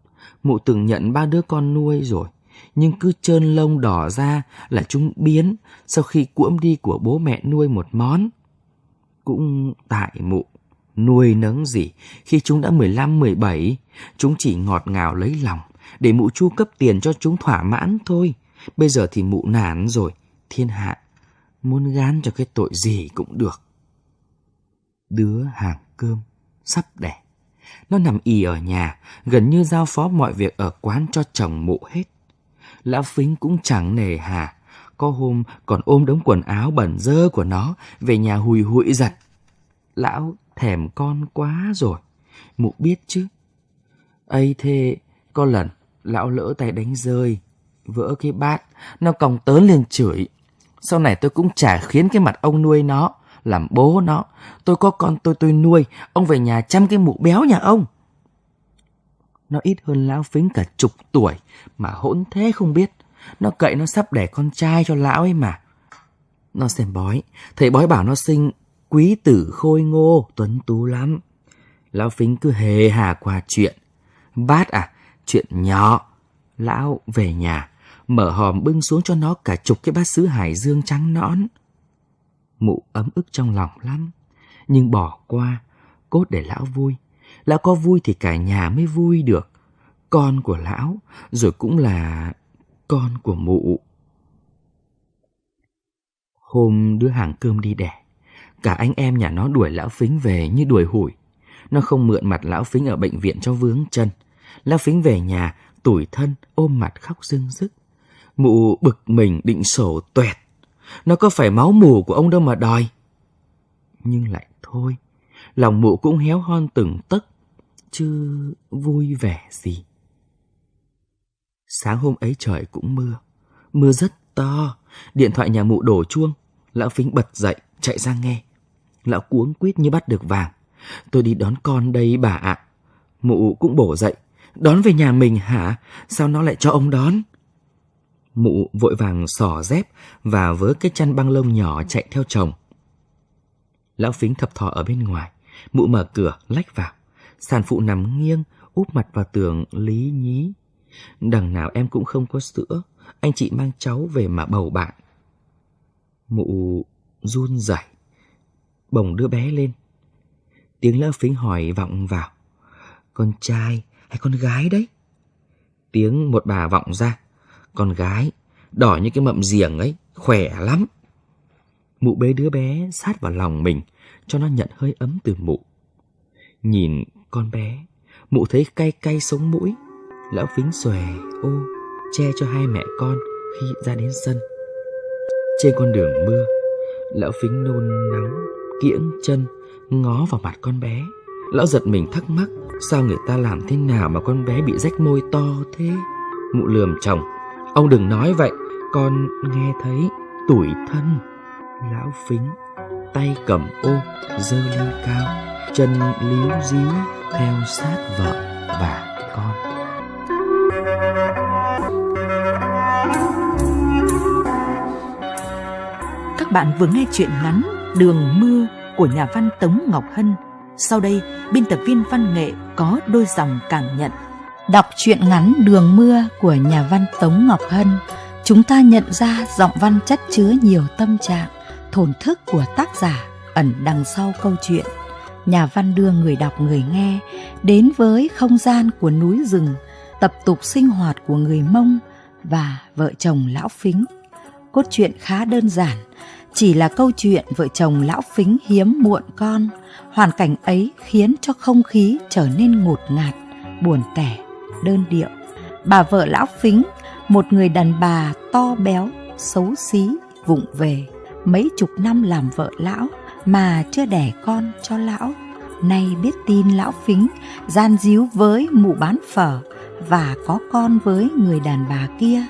Mụ từng nhận ba đứa con nuôi rồi nhưng cứ trơn lông đỏ ra là chúng biến sau khi cuỗm đi của bố mẹ nuôi một món. Cũng tại mụ, nuôi nấng gì khi chúng đã 15-17, chúng chỉ ngọt ngào lấy lòng để mụ chu cấp tiền cho chúng thỏa mãn thôi. Bây giờ thì mụ nản rồi, thiên hạ, muốn gán cho cái tội gì cũng được. Đứa hàng cơm sắp đẻ. Nó nằm y ở nhà, gần như giao phó mọi việc ở quán cho chồng mụ hết lão Phính cũng chẳng nề hà. Có hôm còn ôm đống quần áo bẩn dơ của nó về nhà hùi hụi giặt. Lão thèm con quá rồi, mụ biết chứ. ấy thế, có lần lão lỡ tay đánh rơi, vỡ cái bát, nó còng tớn lên chửi. Sau này tôi cũng chả khiến cái mặt ông nuôi nó, làm bố nó. Tôi có con tôi tôi nuôi, ông về nhà chăm cái mụ béo nhà ông. Nó ít hơn lão phính cả chục tuổi mà hỗn thế không biết. Nó cậy nó sắp đẻ con trai cho lão ấy mà. Nó xem bói, thầy bói bảo nó sinh quý tử khôi ngô, tuấn tú lắm. Lão phính cứ hề hà qua chuyện. Bát à, chuyện nhỏ. Lão về nhà, mở hòm bưng xuống cho nó cả chục cái bát sứ hải dương trắng nõn. Mụ ấm ức trong lòng lắm, nhưng bỏ qua, cốt để lão vui. Lão có vui thì cả nhà mới vui được. Con của lão, rồi cũng là con của mụ. Hôm đưa hàng cơm đi đẻ, cả anh em nhà nó đuổi lão phính về như đuổi hủi. Nó không mượn mặt lão phính ở bệnh viện cho vướng chân. Lão phính về nhà, tủi thân, ôm mặt khóc rưng rức. Mụ bực mình định sổ tuẹt. Nó có phải máu mù của ông đâu mà đòi. Nhưng lại thôi, lòng mụ cũng héo hon từng tấc chứ vui vẻ gì. Sáng hôm ấy trời cũng mưa, mưa rất to, điện thoại nhà mụ đổ chuông, lão phính bật dậy, chạy ra nghe. Lão cuống quýt như bắt được vàng. Tôi đi đón con đây bà ạ. Mụ cũng bổ dậy, đón về nhà mình hả? Sao nó lại cho ông đón? Mụ vội vàng xỏ dép và vớ cái chăn băng lông nhỏ chạy theo chồng. Lão phính thập thò ở bên ngoài, mụ mở cửa lách vào. Sản phụ nằm nghiêng, úp mặt vào tường lý nhí. Đằng nào em cũng không có sữa, anh chị mang cháu về mà bầu bạn. Mụ run rẩy, bồng đứa bé lên. Tiếng lơ phính hỏi vọng vào. Con trai hay con gái đấy? Tiếng một bà vọng ra. Con gái, đỏ như cái mậm giềng ấy, khỏe lắm. Mụ bế đứa bé sát vào lòng mình cho nó nhận hơi ấm từ mụ. Nhìn con bé, mụ thấy cay cay sống mũi. Lão phính xòe ô, che cho hai mẹ con khi ra đến sân. Trên con đường mưa, lão phính nôn nóng, kiễng chân, ngó vào mặt con bé. Lão giật mình thắc mắc, sao người ta làm thế nào mà con bé bị rách môi to thế? Mụ lườm chồng, ông đừng nói vậy, con nghe thấy tủi thân. Lão phính, tay cầm ô, dơ lên cao, chân líu díu theo sát vợ và con các bạn vừa nghe chuyện ngắn đường mưa của nhà văn tống ngọc hân sau đây biên tập viên văn nghệ có đôi dòng cảm nhận đọc truyện ngắn đường mưa của nhà văn tống ngọc hân chúng ta nhận ra giọng văn chất chứa nhiều tâm trạng thổn thức của tác giả ẩn đằng sau câu chuyện nhà văn đưa người đọc người nghe đến với không gian của núi rừng, tập tục sinh hoạt của người Mông và vợ chồng Lão Phính. Cốt truyện khá đơn giản, chỉ là câu chuyện vợ chồng Lão Phính hiếm muộn con. Hoàn cảnh ấy khiến cho không khí trở nên ngột ngạt, buồn tẻ, đơn điệu. Bà vợ Lão Phính, một người đàn bà to béo, xấu xí, vụng về, mấy chục năm làm vợ lão mà chưa đẻ con cho lão nay biết tin lão phính gian díu với mụ bán phở và có con với người đàn bà kia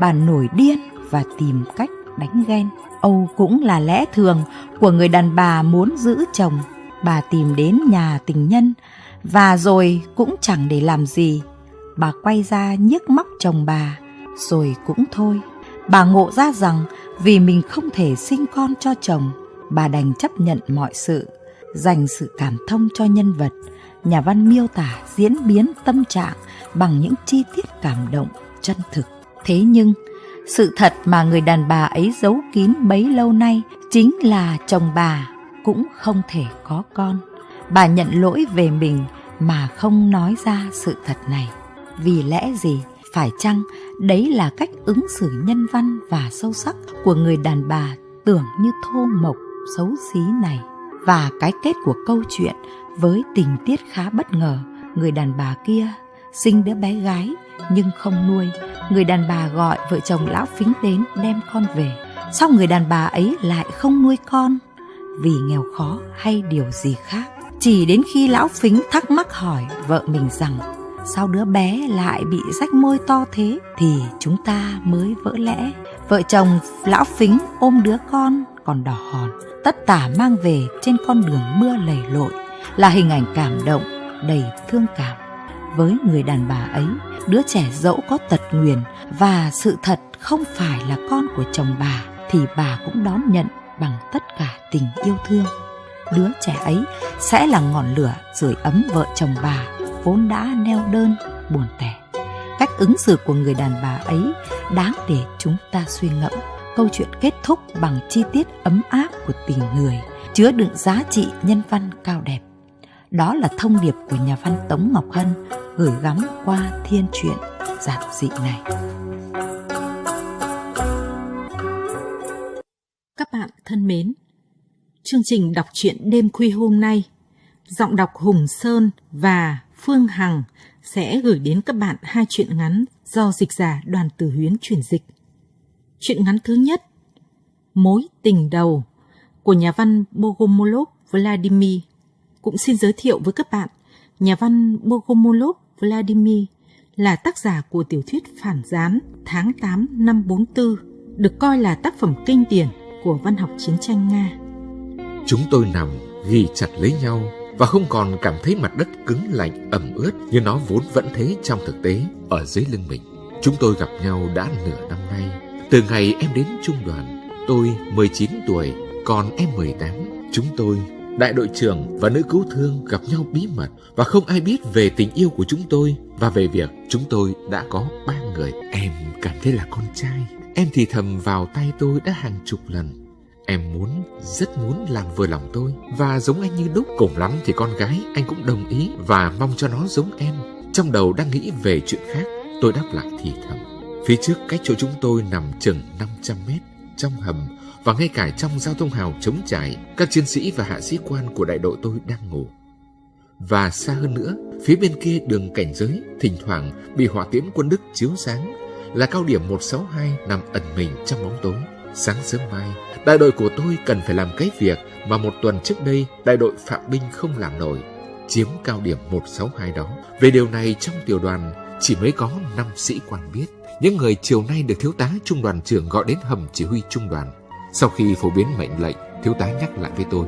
bà nổi điên và tìm cách đánh ghen âu cũng là lẽ thường của người đàn bà muốn giữ chồng bà tìm đến nhà tình nhân và rồi cũng chẳng để làm gì bà quay ra nhức móc chồng bà rồi cũng thôi bà ngộ ra rằng vì mình không thể sinh con cho chồng bà đành chấp nhận mọi sự, dành sự cảm thông cho nhân vật. Nhà văn miêu tả diễn biến tâm trạng bằng những chi tiết cảm động, chân thực. Thế nhưng, sự thật mà người đàn bà ấy giấu kín bấy lâu nay chính là chồng bà cũng không thể có con. Bà nhận lỗi về mình mà không nói ra sự thật này. Vì lẽ gì? Phải chăng đấy là cách ứng xử nhân văn và sâu sắc của người đàn bà tưởng như thô mộc xấu xí này và cái kết của câu chuyện với tình tiết khá bất ngờ người đàn bà kia sinh đứa bé gái nhưng không nuôi người đàn bà gọi vợ chồng lão phính đến đem con về sau người đàn bà ấy lại không nuôi con vì nghèo khó hay điều gì khác chỉ đến khi lão phính thắc mắc hỏi vợ mình rằng sao đứa bé lại bị rách môi to thế thì chúng ta mới vỡ lẽ vợ chồng lão phính ôm đứa con còn đỏ hòn tất tả mang về trên con đường mưa lầy lội là hình ảnh cảm động, đầy thương cảm. Với người đàn bà ấy, đứa trẻ dẫu có tật nguyền và sự thật không phải là con của chồng bà thì bà cũng đón nhận bằng tất cả tình yêu thương. Đứa trẻ ấy sẽ là ngọn lửa sưởi ấm vợ chồng bà vốn đã neo đơn, buồn tẻ. Cách ứng xử của người đàn bà ấy đáng để chúng ta suy ngẫm câu chuyện kết thúc bằng chi tiết ấm áp của tình người chứa đựng giá trị nhân văn cao đẹp đó là thông điệp của nhà văn tống ngọc hân gửi gắm qua thiên truyện giản dị này các bạn thân mến chương trình đọc truyện đêm khuya hôm nay giọng đọc hùng sơn và phương hằng sẽ gửi đến các bạn hai truyện ngắn do dịch giả đoàn tử huyến chuyển dịch Chuyện ngắn thứ nhất Mối tình đầu của nhà văn Bogomolov Vladimir cũng xin giới thiệu với các bạn nhà văn Bogomolov Vladimir là tác giả của tiểu thuyết Phản gián tháng 8 năm 44, được coi là tác phẩm kinh điển của văn học chiến tranh Nga. Chúng tôi nằm ghi chặt lấy nhau và không còn cảm thấy mặt đất cứng lạnh ẩm ướt như nó vốn vẫn thế trong thực tế ở dưới lưng mình. Chúng tôi gặp nhau đã nửa năm nay từ ngày em đến trung đoàn, tôi 19 tuổi, còn em 18. Chúng tôi, đại đội trưởng và nữ cứu thương gặp nhau bí mật và không ai biết về tình yêu của chúng tôi và về việc chúng tôi đã có ba người. Em cảm thấy là con trai. Em thì thầm vào tay tôi đã hàng chục lần Em muốn, rất muốn làm vừa lòng tôi Và giống anh như đúc Cùng lắm thì con gái anh cũng đồng ý Và mong cho nó giống em Trong đầu đang nghĩ về chuyện khác Tôi đáp lại thì thầm Phía trước cách chỗ chúng tôi nằm chừng 500 mét trong hầm và ngay cả trong giao thông hào chống trải, các chiến sĩ và hạ sĩ quan của đại đội tôi đang ngủ. Và xa hơn nữa, phía bên kia đường cảnh giới thỉnh thoảng bị hỏa tiễn quân Đức chiếu sáng là cao điểm 162 nằm ẩn mình trong bóng tối. Sáng sớm mai, đại đội của tôi cần phải làm cái việc mà một tuần trước đây đại đội Phạm binh không làm nổi, chiếm cao điểm 162 đó. Về điều này trong tiểu đoàn chỉ mới có 5 sĩ quan biết những người chiều nay được thiếu tá trung đoàn trưởng gọi đến hầm chỉ huy trung đoàn. Sau khi phổ biến mệnh lệnh, thiếu tá nhắc lại với tôi.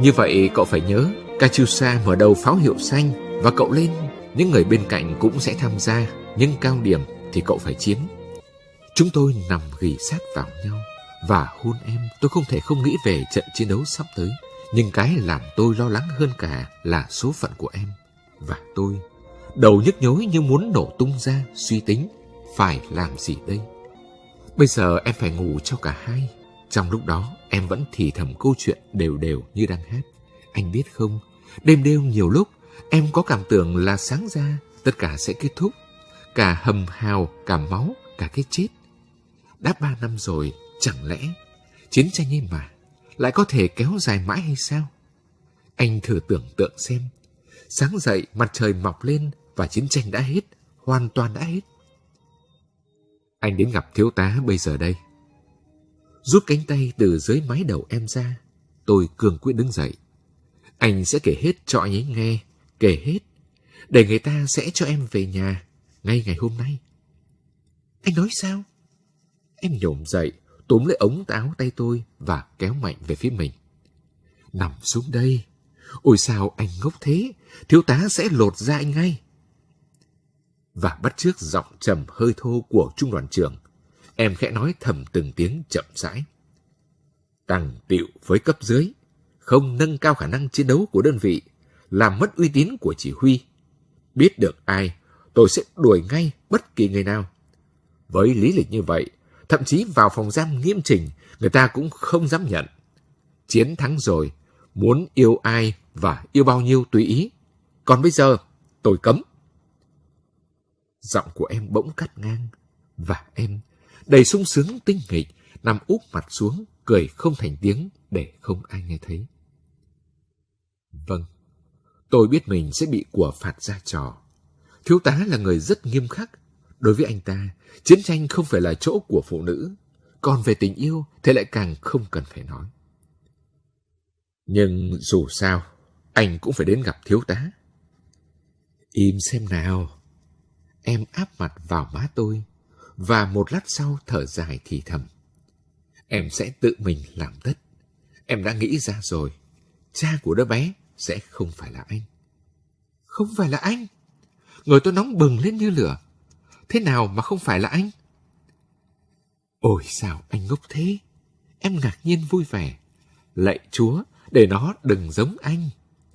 Như vậy cậu phải nhớ, Katyusha mở đầu pháo hiệu xanh và cậu lên, những người bên cạnh cũng sẽ tham gia, nhưng cao điểm thì cậu phải chiếm. Chúng tôi nằm gỉ sát vào nhau và hôn em, tôi không thể không nghĩ về trận chiến đấu sắp tới. Nhưng cái làm tôi lo lắng hơn cả là số phận của em và tôi. Đầu nhức nhối như muốn nổ tung ra, suy tính phải làm gì đây? Bây giờ em phải ngủ cho cả hai. Trong lúc đó, em vẫn thì thầm câu chuyện đều đều như đang hát. Anh biết không, đêm đêm nhiều lúc, em có cảm tưởng là sáng ra, tất cả sẽ kết thúc. Cả hầm hào, cả máu, cả cái chết. Đã ba năm rồi, chẳng lẽ chiến tranh ấy mà lại có thể kéo dài mãi hay sao? Anh thử tưởng tượng xem. Sáng dậy, mặt trời mọc lên và chiến tranh đã hết, hoàn toàn đã hết. Anh đến gặp thiếu tá bây giờ đây. Rút cánh tay từ dưới mái đầu em ra, tôi cường quyết đứng dậy. Anh sẽ kể hết cho anh ấy nghe, kể hết, để người ta sẽ cho em về nhà ngay ngày hôm nay. Anh nói sao? Em nhổm dậy, túm lấy ống táo tay tôi và kéo mạnh về phía mình. Nằm xuống đây. Ôi sao anh ngốc thế, thiếu tá sẽ lột ra anh ngay và bắt chước giọng trầm hơi thô của trung đoàn trưởng. Em khẽ nói thầm từng tiếng chậm rãi. Tăng tiệu với cấp dưới, không nâng cao khả năng chiến đấu của đơn vị, làm mất uy tín của chỉ huy. Biết được ai, tôi sẽ đuổi ngay bất kỳ người nào. Với lý lịch như vậy, thậm chí vào phòng giam nghiêm trình, người ta cũng không dám nhận. Chiến thắng rồi, muốn yêu ai và yêu bao nhiêu tùy ý. Còn bây giờ, tôi cấm. Giọng của em bỗng cắt ngang. Và em, đầy sung sướng tinh nghịch, nằm úp mặt xuống, cười không thành tiếng để không ai nghe thấy. Vâng, tôi biết mình sẽ bị của phạt ra trò. Thiếu tá là người rất nghiêm khắc. Đối với anh ta, chiến tranh không phải là chỗ của phụ nữ. Còn về tình yêu thì lại càng không cần phải nói. Nhưng dù sao, anh cũng phải đến gặp thiếu tá. Im xem nào. Em áp mặt vào má tôi và một lát sau thở dài thì thầm. Em sẽ tự mình làm tất. Em đã nghĩ ra rồi. Cha của đứa bé sẽ không phải là anh. Không phải là anh? Người tôi nóng bừng lên như lửa. Thế nào mà không phải là anh? Ôi sao anh ngốc thế? Em ngạc nhiên vui vẻ. Lạy Chúa, để nó đừng giống anh.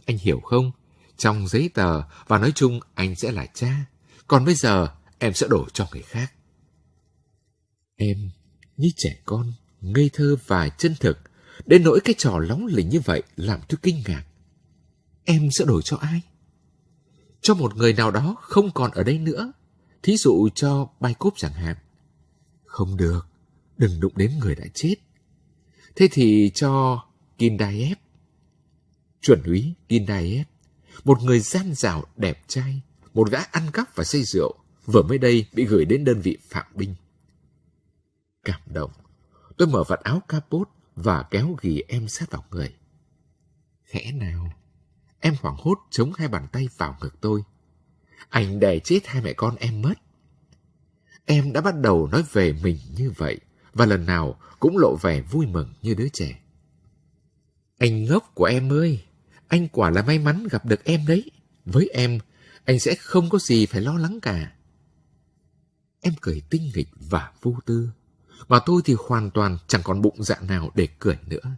Anh hiểu không? Trong giấy tờ và nói chung anh sẽ là cha. Còn bây giờ, em sẽ đổ cho người khác. Em, như trẻ con, ngây thơ và chân thực, đến nỗi cái trò lóng lỉnh như vậy làm tôi kinh ngạc. Em sẽ đổi cho ai? Cho một người nào đó không còn ở đây nữa, thí dụ cho bay cốp chẳng hạn. Không được, đừng đụng đến người đã chết. Thế thì cho Kindaev, chuẩn úy Kindaev, một người gian dảo đẹp trai, một gã ăn cắp và say rượu, vừa mới đây bị gửi đến đơn vị phạm binh. Cảm động, tôi mở vạt áo capot và kéo ghì em sát vào người. Khẽ nào, em hoảng hốt chống hai bàn tay vào ngực tôi. Anh đè chết hai mẹ con em mất. Em đã bắt đầu nói về mình như vậy, và lần nào cũng lộ vẻ vui mừng như đứa trẻ. Anh ngốc của em ơi, anh quả là may mắn gặp được em đấy. Với em, anh sẽ không có gì phải lo lắng cả. Em cười tinh nghịch và vô tư, mà tôi thì hoàn toàn chẳng còn bụng dạ nào để cười nữa.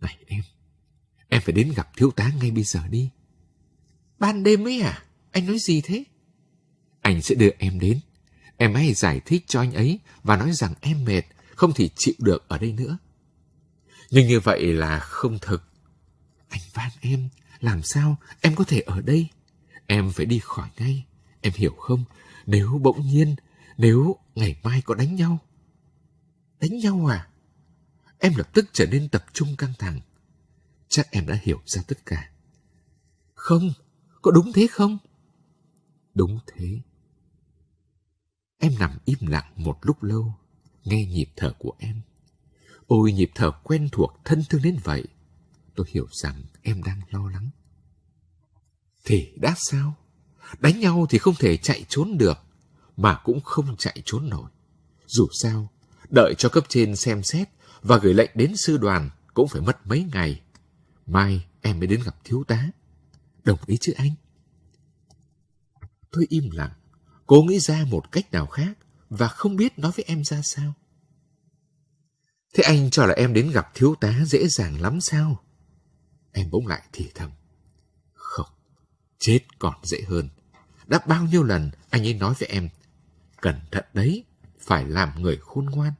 Này em, em phải đến gặp thiếu tá ngay bây giờ đi. Ban đêm ấy à? Anh nói gì thế? Anh sẽ đưa em đến. Em hãy giải thích cho anh ấy và nói rằng em mệt, không thể chịu được ở đây nữa. Nhưng như vậy là không thực. Anh van em, làm sao em có thể ở đây? Em phải đi khỏi ngay, em hiểu không? Nếu bỗng nhiên, nếu ngày mai có đánh nhau. Đánh nhau à? Em lập tức trở nên tập trung căng thẳng. Chắc em đã hiểu ra tất cả. Không, có đúng thế không? Đúng thế. Em nằm im lặng một lúc lâu, nghe nhịp thở của em. Ôi nhịp thở quen thuộc thân thương đến vậy. Tôi hiểu rằng em đang lo lắng thì đã sao? Đánh nhau thì không thể chạy trốn được, mà cũng không chạy trốn nổi. Dù sao, đợi cho cấp trên xem xét và gửi lệnh đến sư đoàn cũng phải mất mấy ngày. Mai em mới đến gặp thiếu tá. Đồng ý chứ anh? Tôi im lặng. cố nghĩ ra một cách nào khác và không biết nói với em ra sao. Thế anh cho là em đến gặp thiếu tá dễ dàng lắm sao? Em bỗng lại thì thầm chết còn dễ hơn. Đã bao nhiêu lần anh ấy nói với em, cẩn thận đấy, phải làm người khôn ngoan.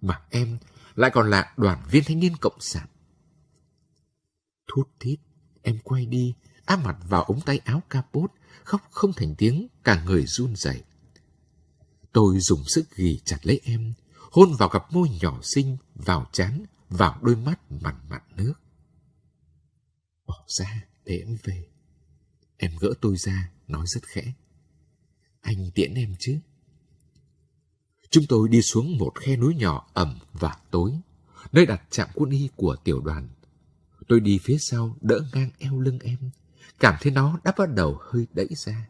Mà em lại còn là đoàn viên thanh niên cộng sản. Thút thít, em quay đi, áp mặt vào ống tay áo capot, khóc không thành tiếng, cả người run rẩy. Tôi dùng sức ghì chặt lấy em, hôn vào cặp môi nhỏ xinh, vào chán vào đôi mắt mặn mặn nước. Bỏ ra để em về. Em gỡ tôi ra, nói rất khẽ. Anh tiễn em chứ? Chúng tôi đi xuống một khe núi nhỏ ẩm và tối, nơi đặt trạm quân y của tiểu đoàn. Tôi đi phía sau đỡ ngang eo lưng em, cảm thấy nó đã bắt đầu hơi đẩy ra.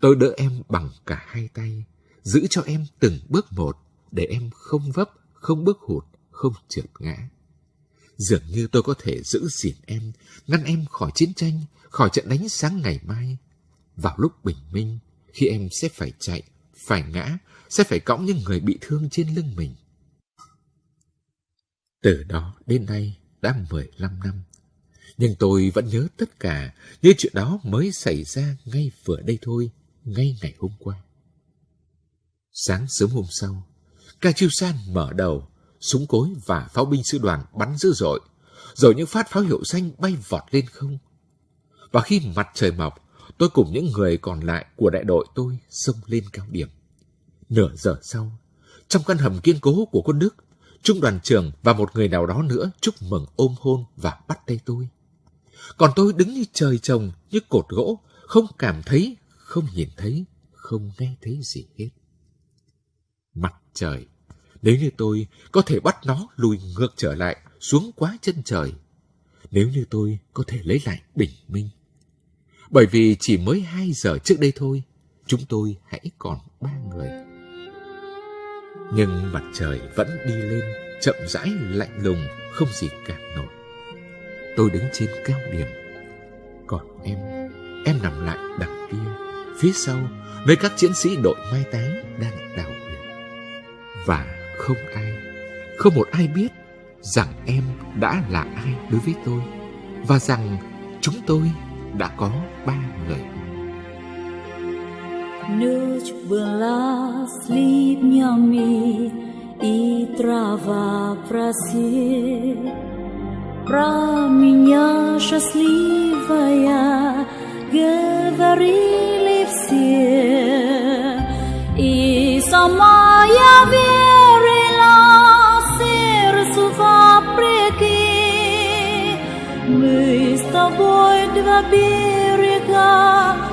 Tôi đỡ em bằng cả hai tay, giữ cho em từng bước một để em không vấp, không bước hụt, không trượt ngã. Dường như tôi có thể giữ gìn em, ngăn em khỏi chiến tranh, khỏi trận đánh sáng ngày mai. Vào lúc bình minh, khi em sẽ phải chạy, phải ngã, sẽ phải cõng những người bị thương trên lưng mình. Từ đó đến nay đã 15 năm. Nhưng tôi vẫn nhớ tất cả như chuyện đó mới xảy ra ngay vừa đây thôi, ngay ngày hôm qua. Sáng sớm hôm sau, ca chiêu san mở đầu súng cối và pháo binh sư đoàn bắn dữ dội, rồi những phát pháo hiệu xanh bay vọt lên không. Và khi mặt trời mọc, tôi cùng những người còn lại của đại đội tôi xông lên cao điểm. Nửa giờ sau, trong căn hầm kiên cố của quân Đức, trung đoàn trưởng và một người nào đó nữa chúc mừng ôm hôn và bắt tay tôi. Còn tôi đứng như trời trồng, như cột gỗ, không cảm thấy, không nhìn thấy, không nghe thấy gì hết. Mặt trời nếu như tôi có thể bắt nó lùi ngược trở lại xuống quá chân trời. Nếu như tôi có thể lấy lại bình minh. Bởi vì chỉ mới hai giờ trước đây thôi, chúng tôi hãy còn ba người. Nhưng mặt trời vẫn đi lên, chậm rãi lạnh lùng, không gì cản nổi. Tôi đứng trên cao điểm. Còn em, em nằm lại đằng kia, phía sau, nơi các chiến sĩ đội mai táng đang đào huyệt. Và không ai, không một ai biết rằng em đã là ai đối với tôi và rằng chúng tôi đã có ba người. Nước vừa lá slip nhà mi y trava prasie Про меня счастливая говорили все И сама я верю два берега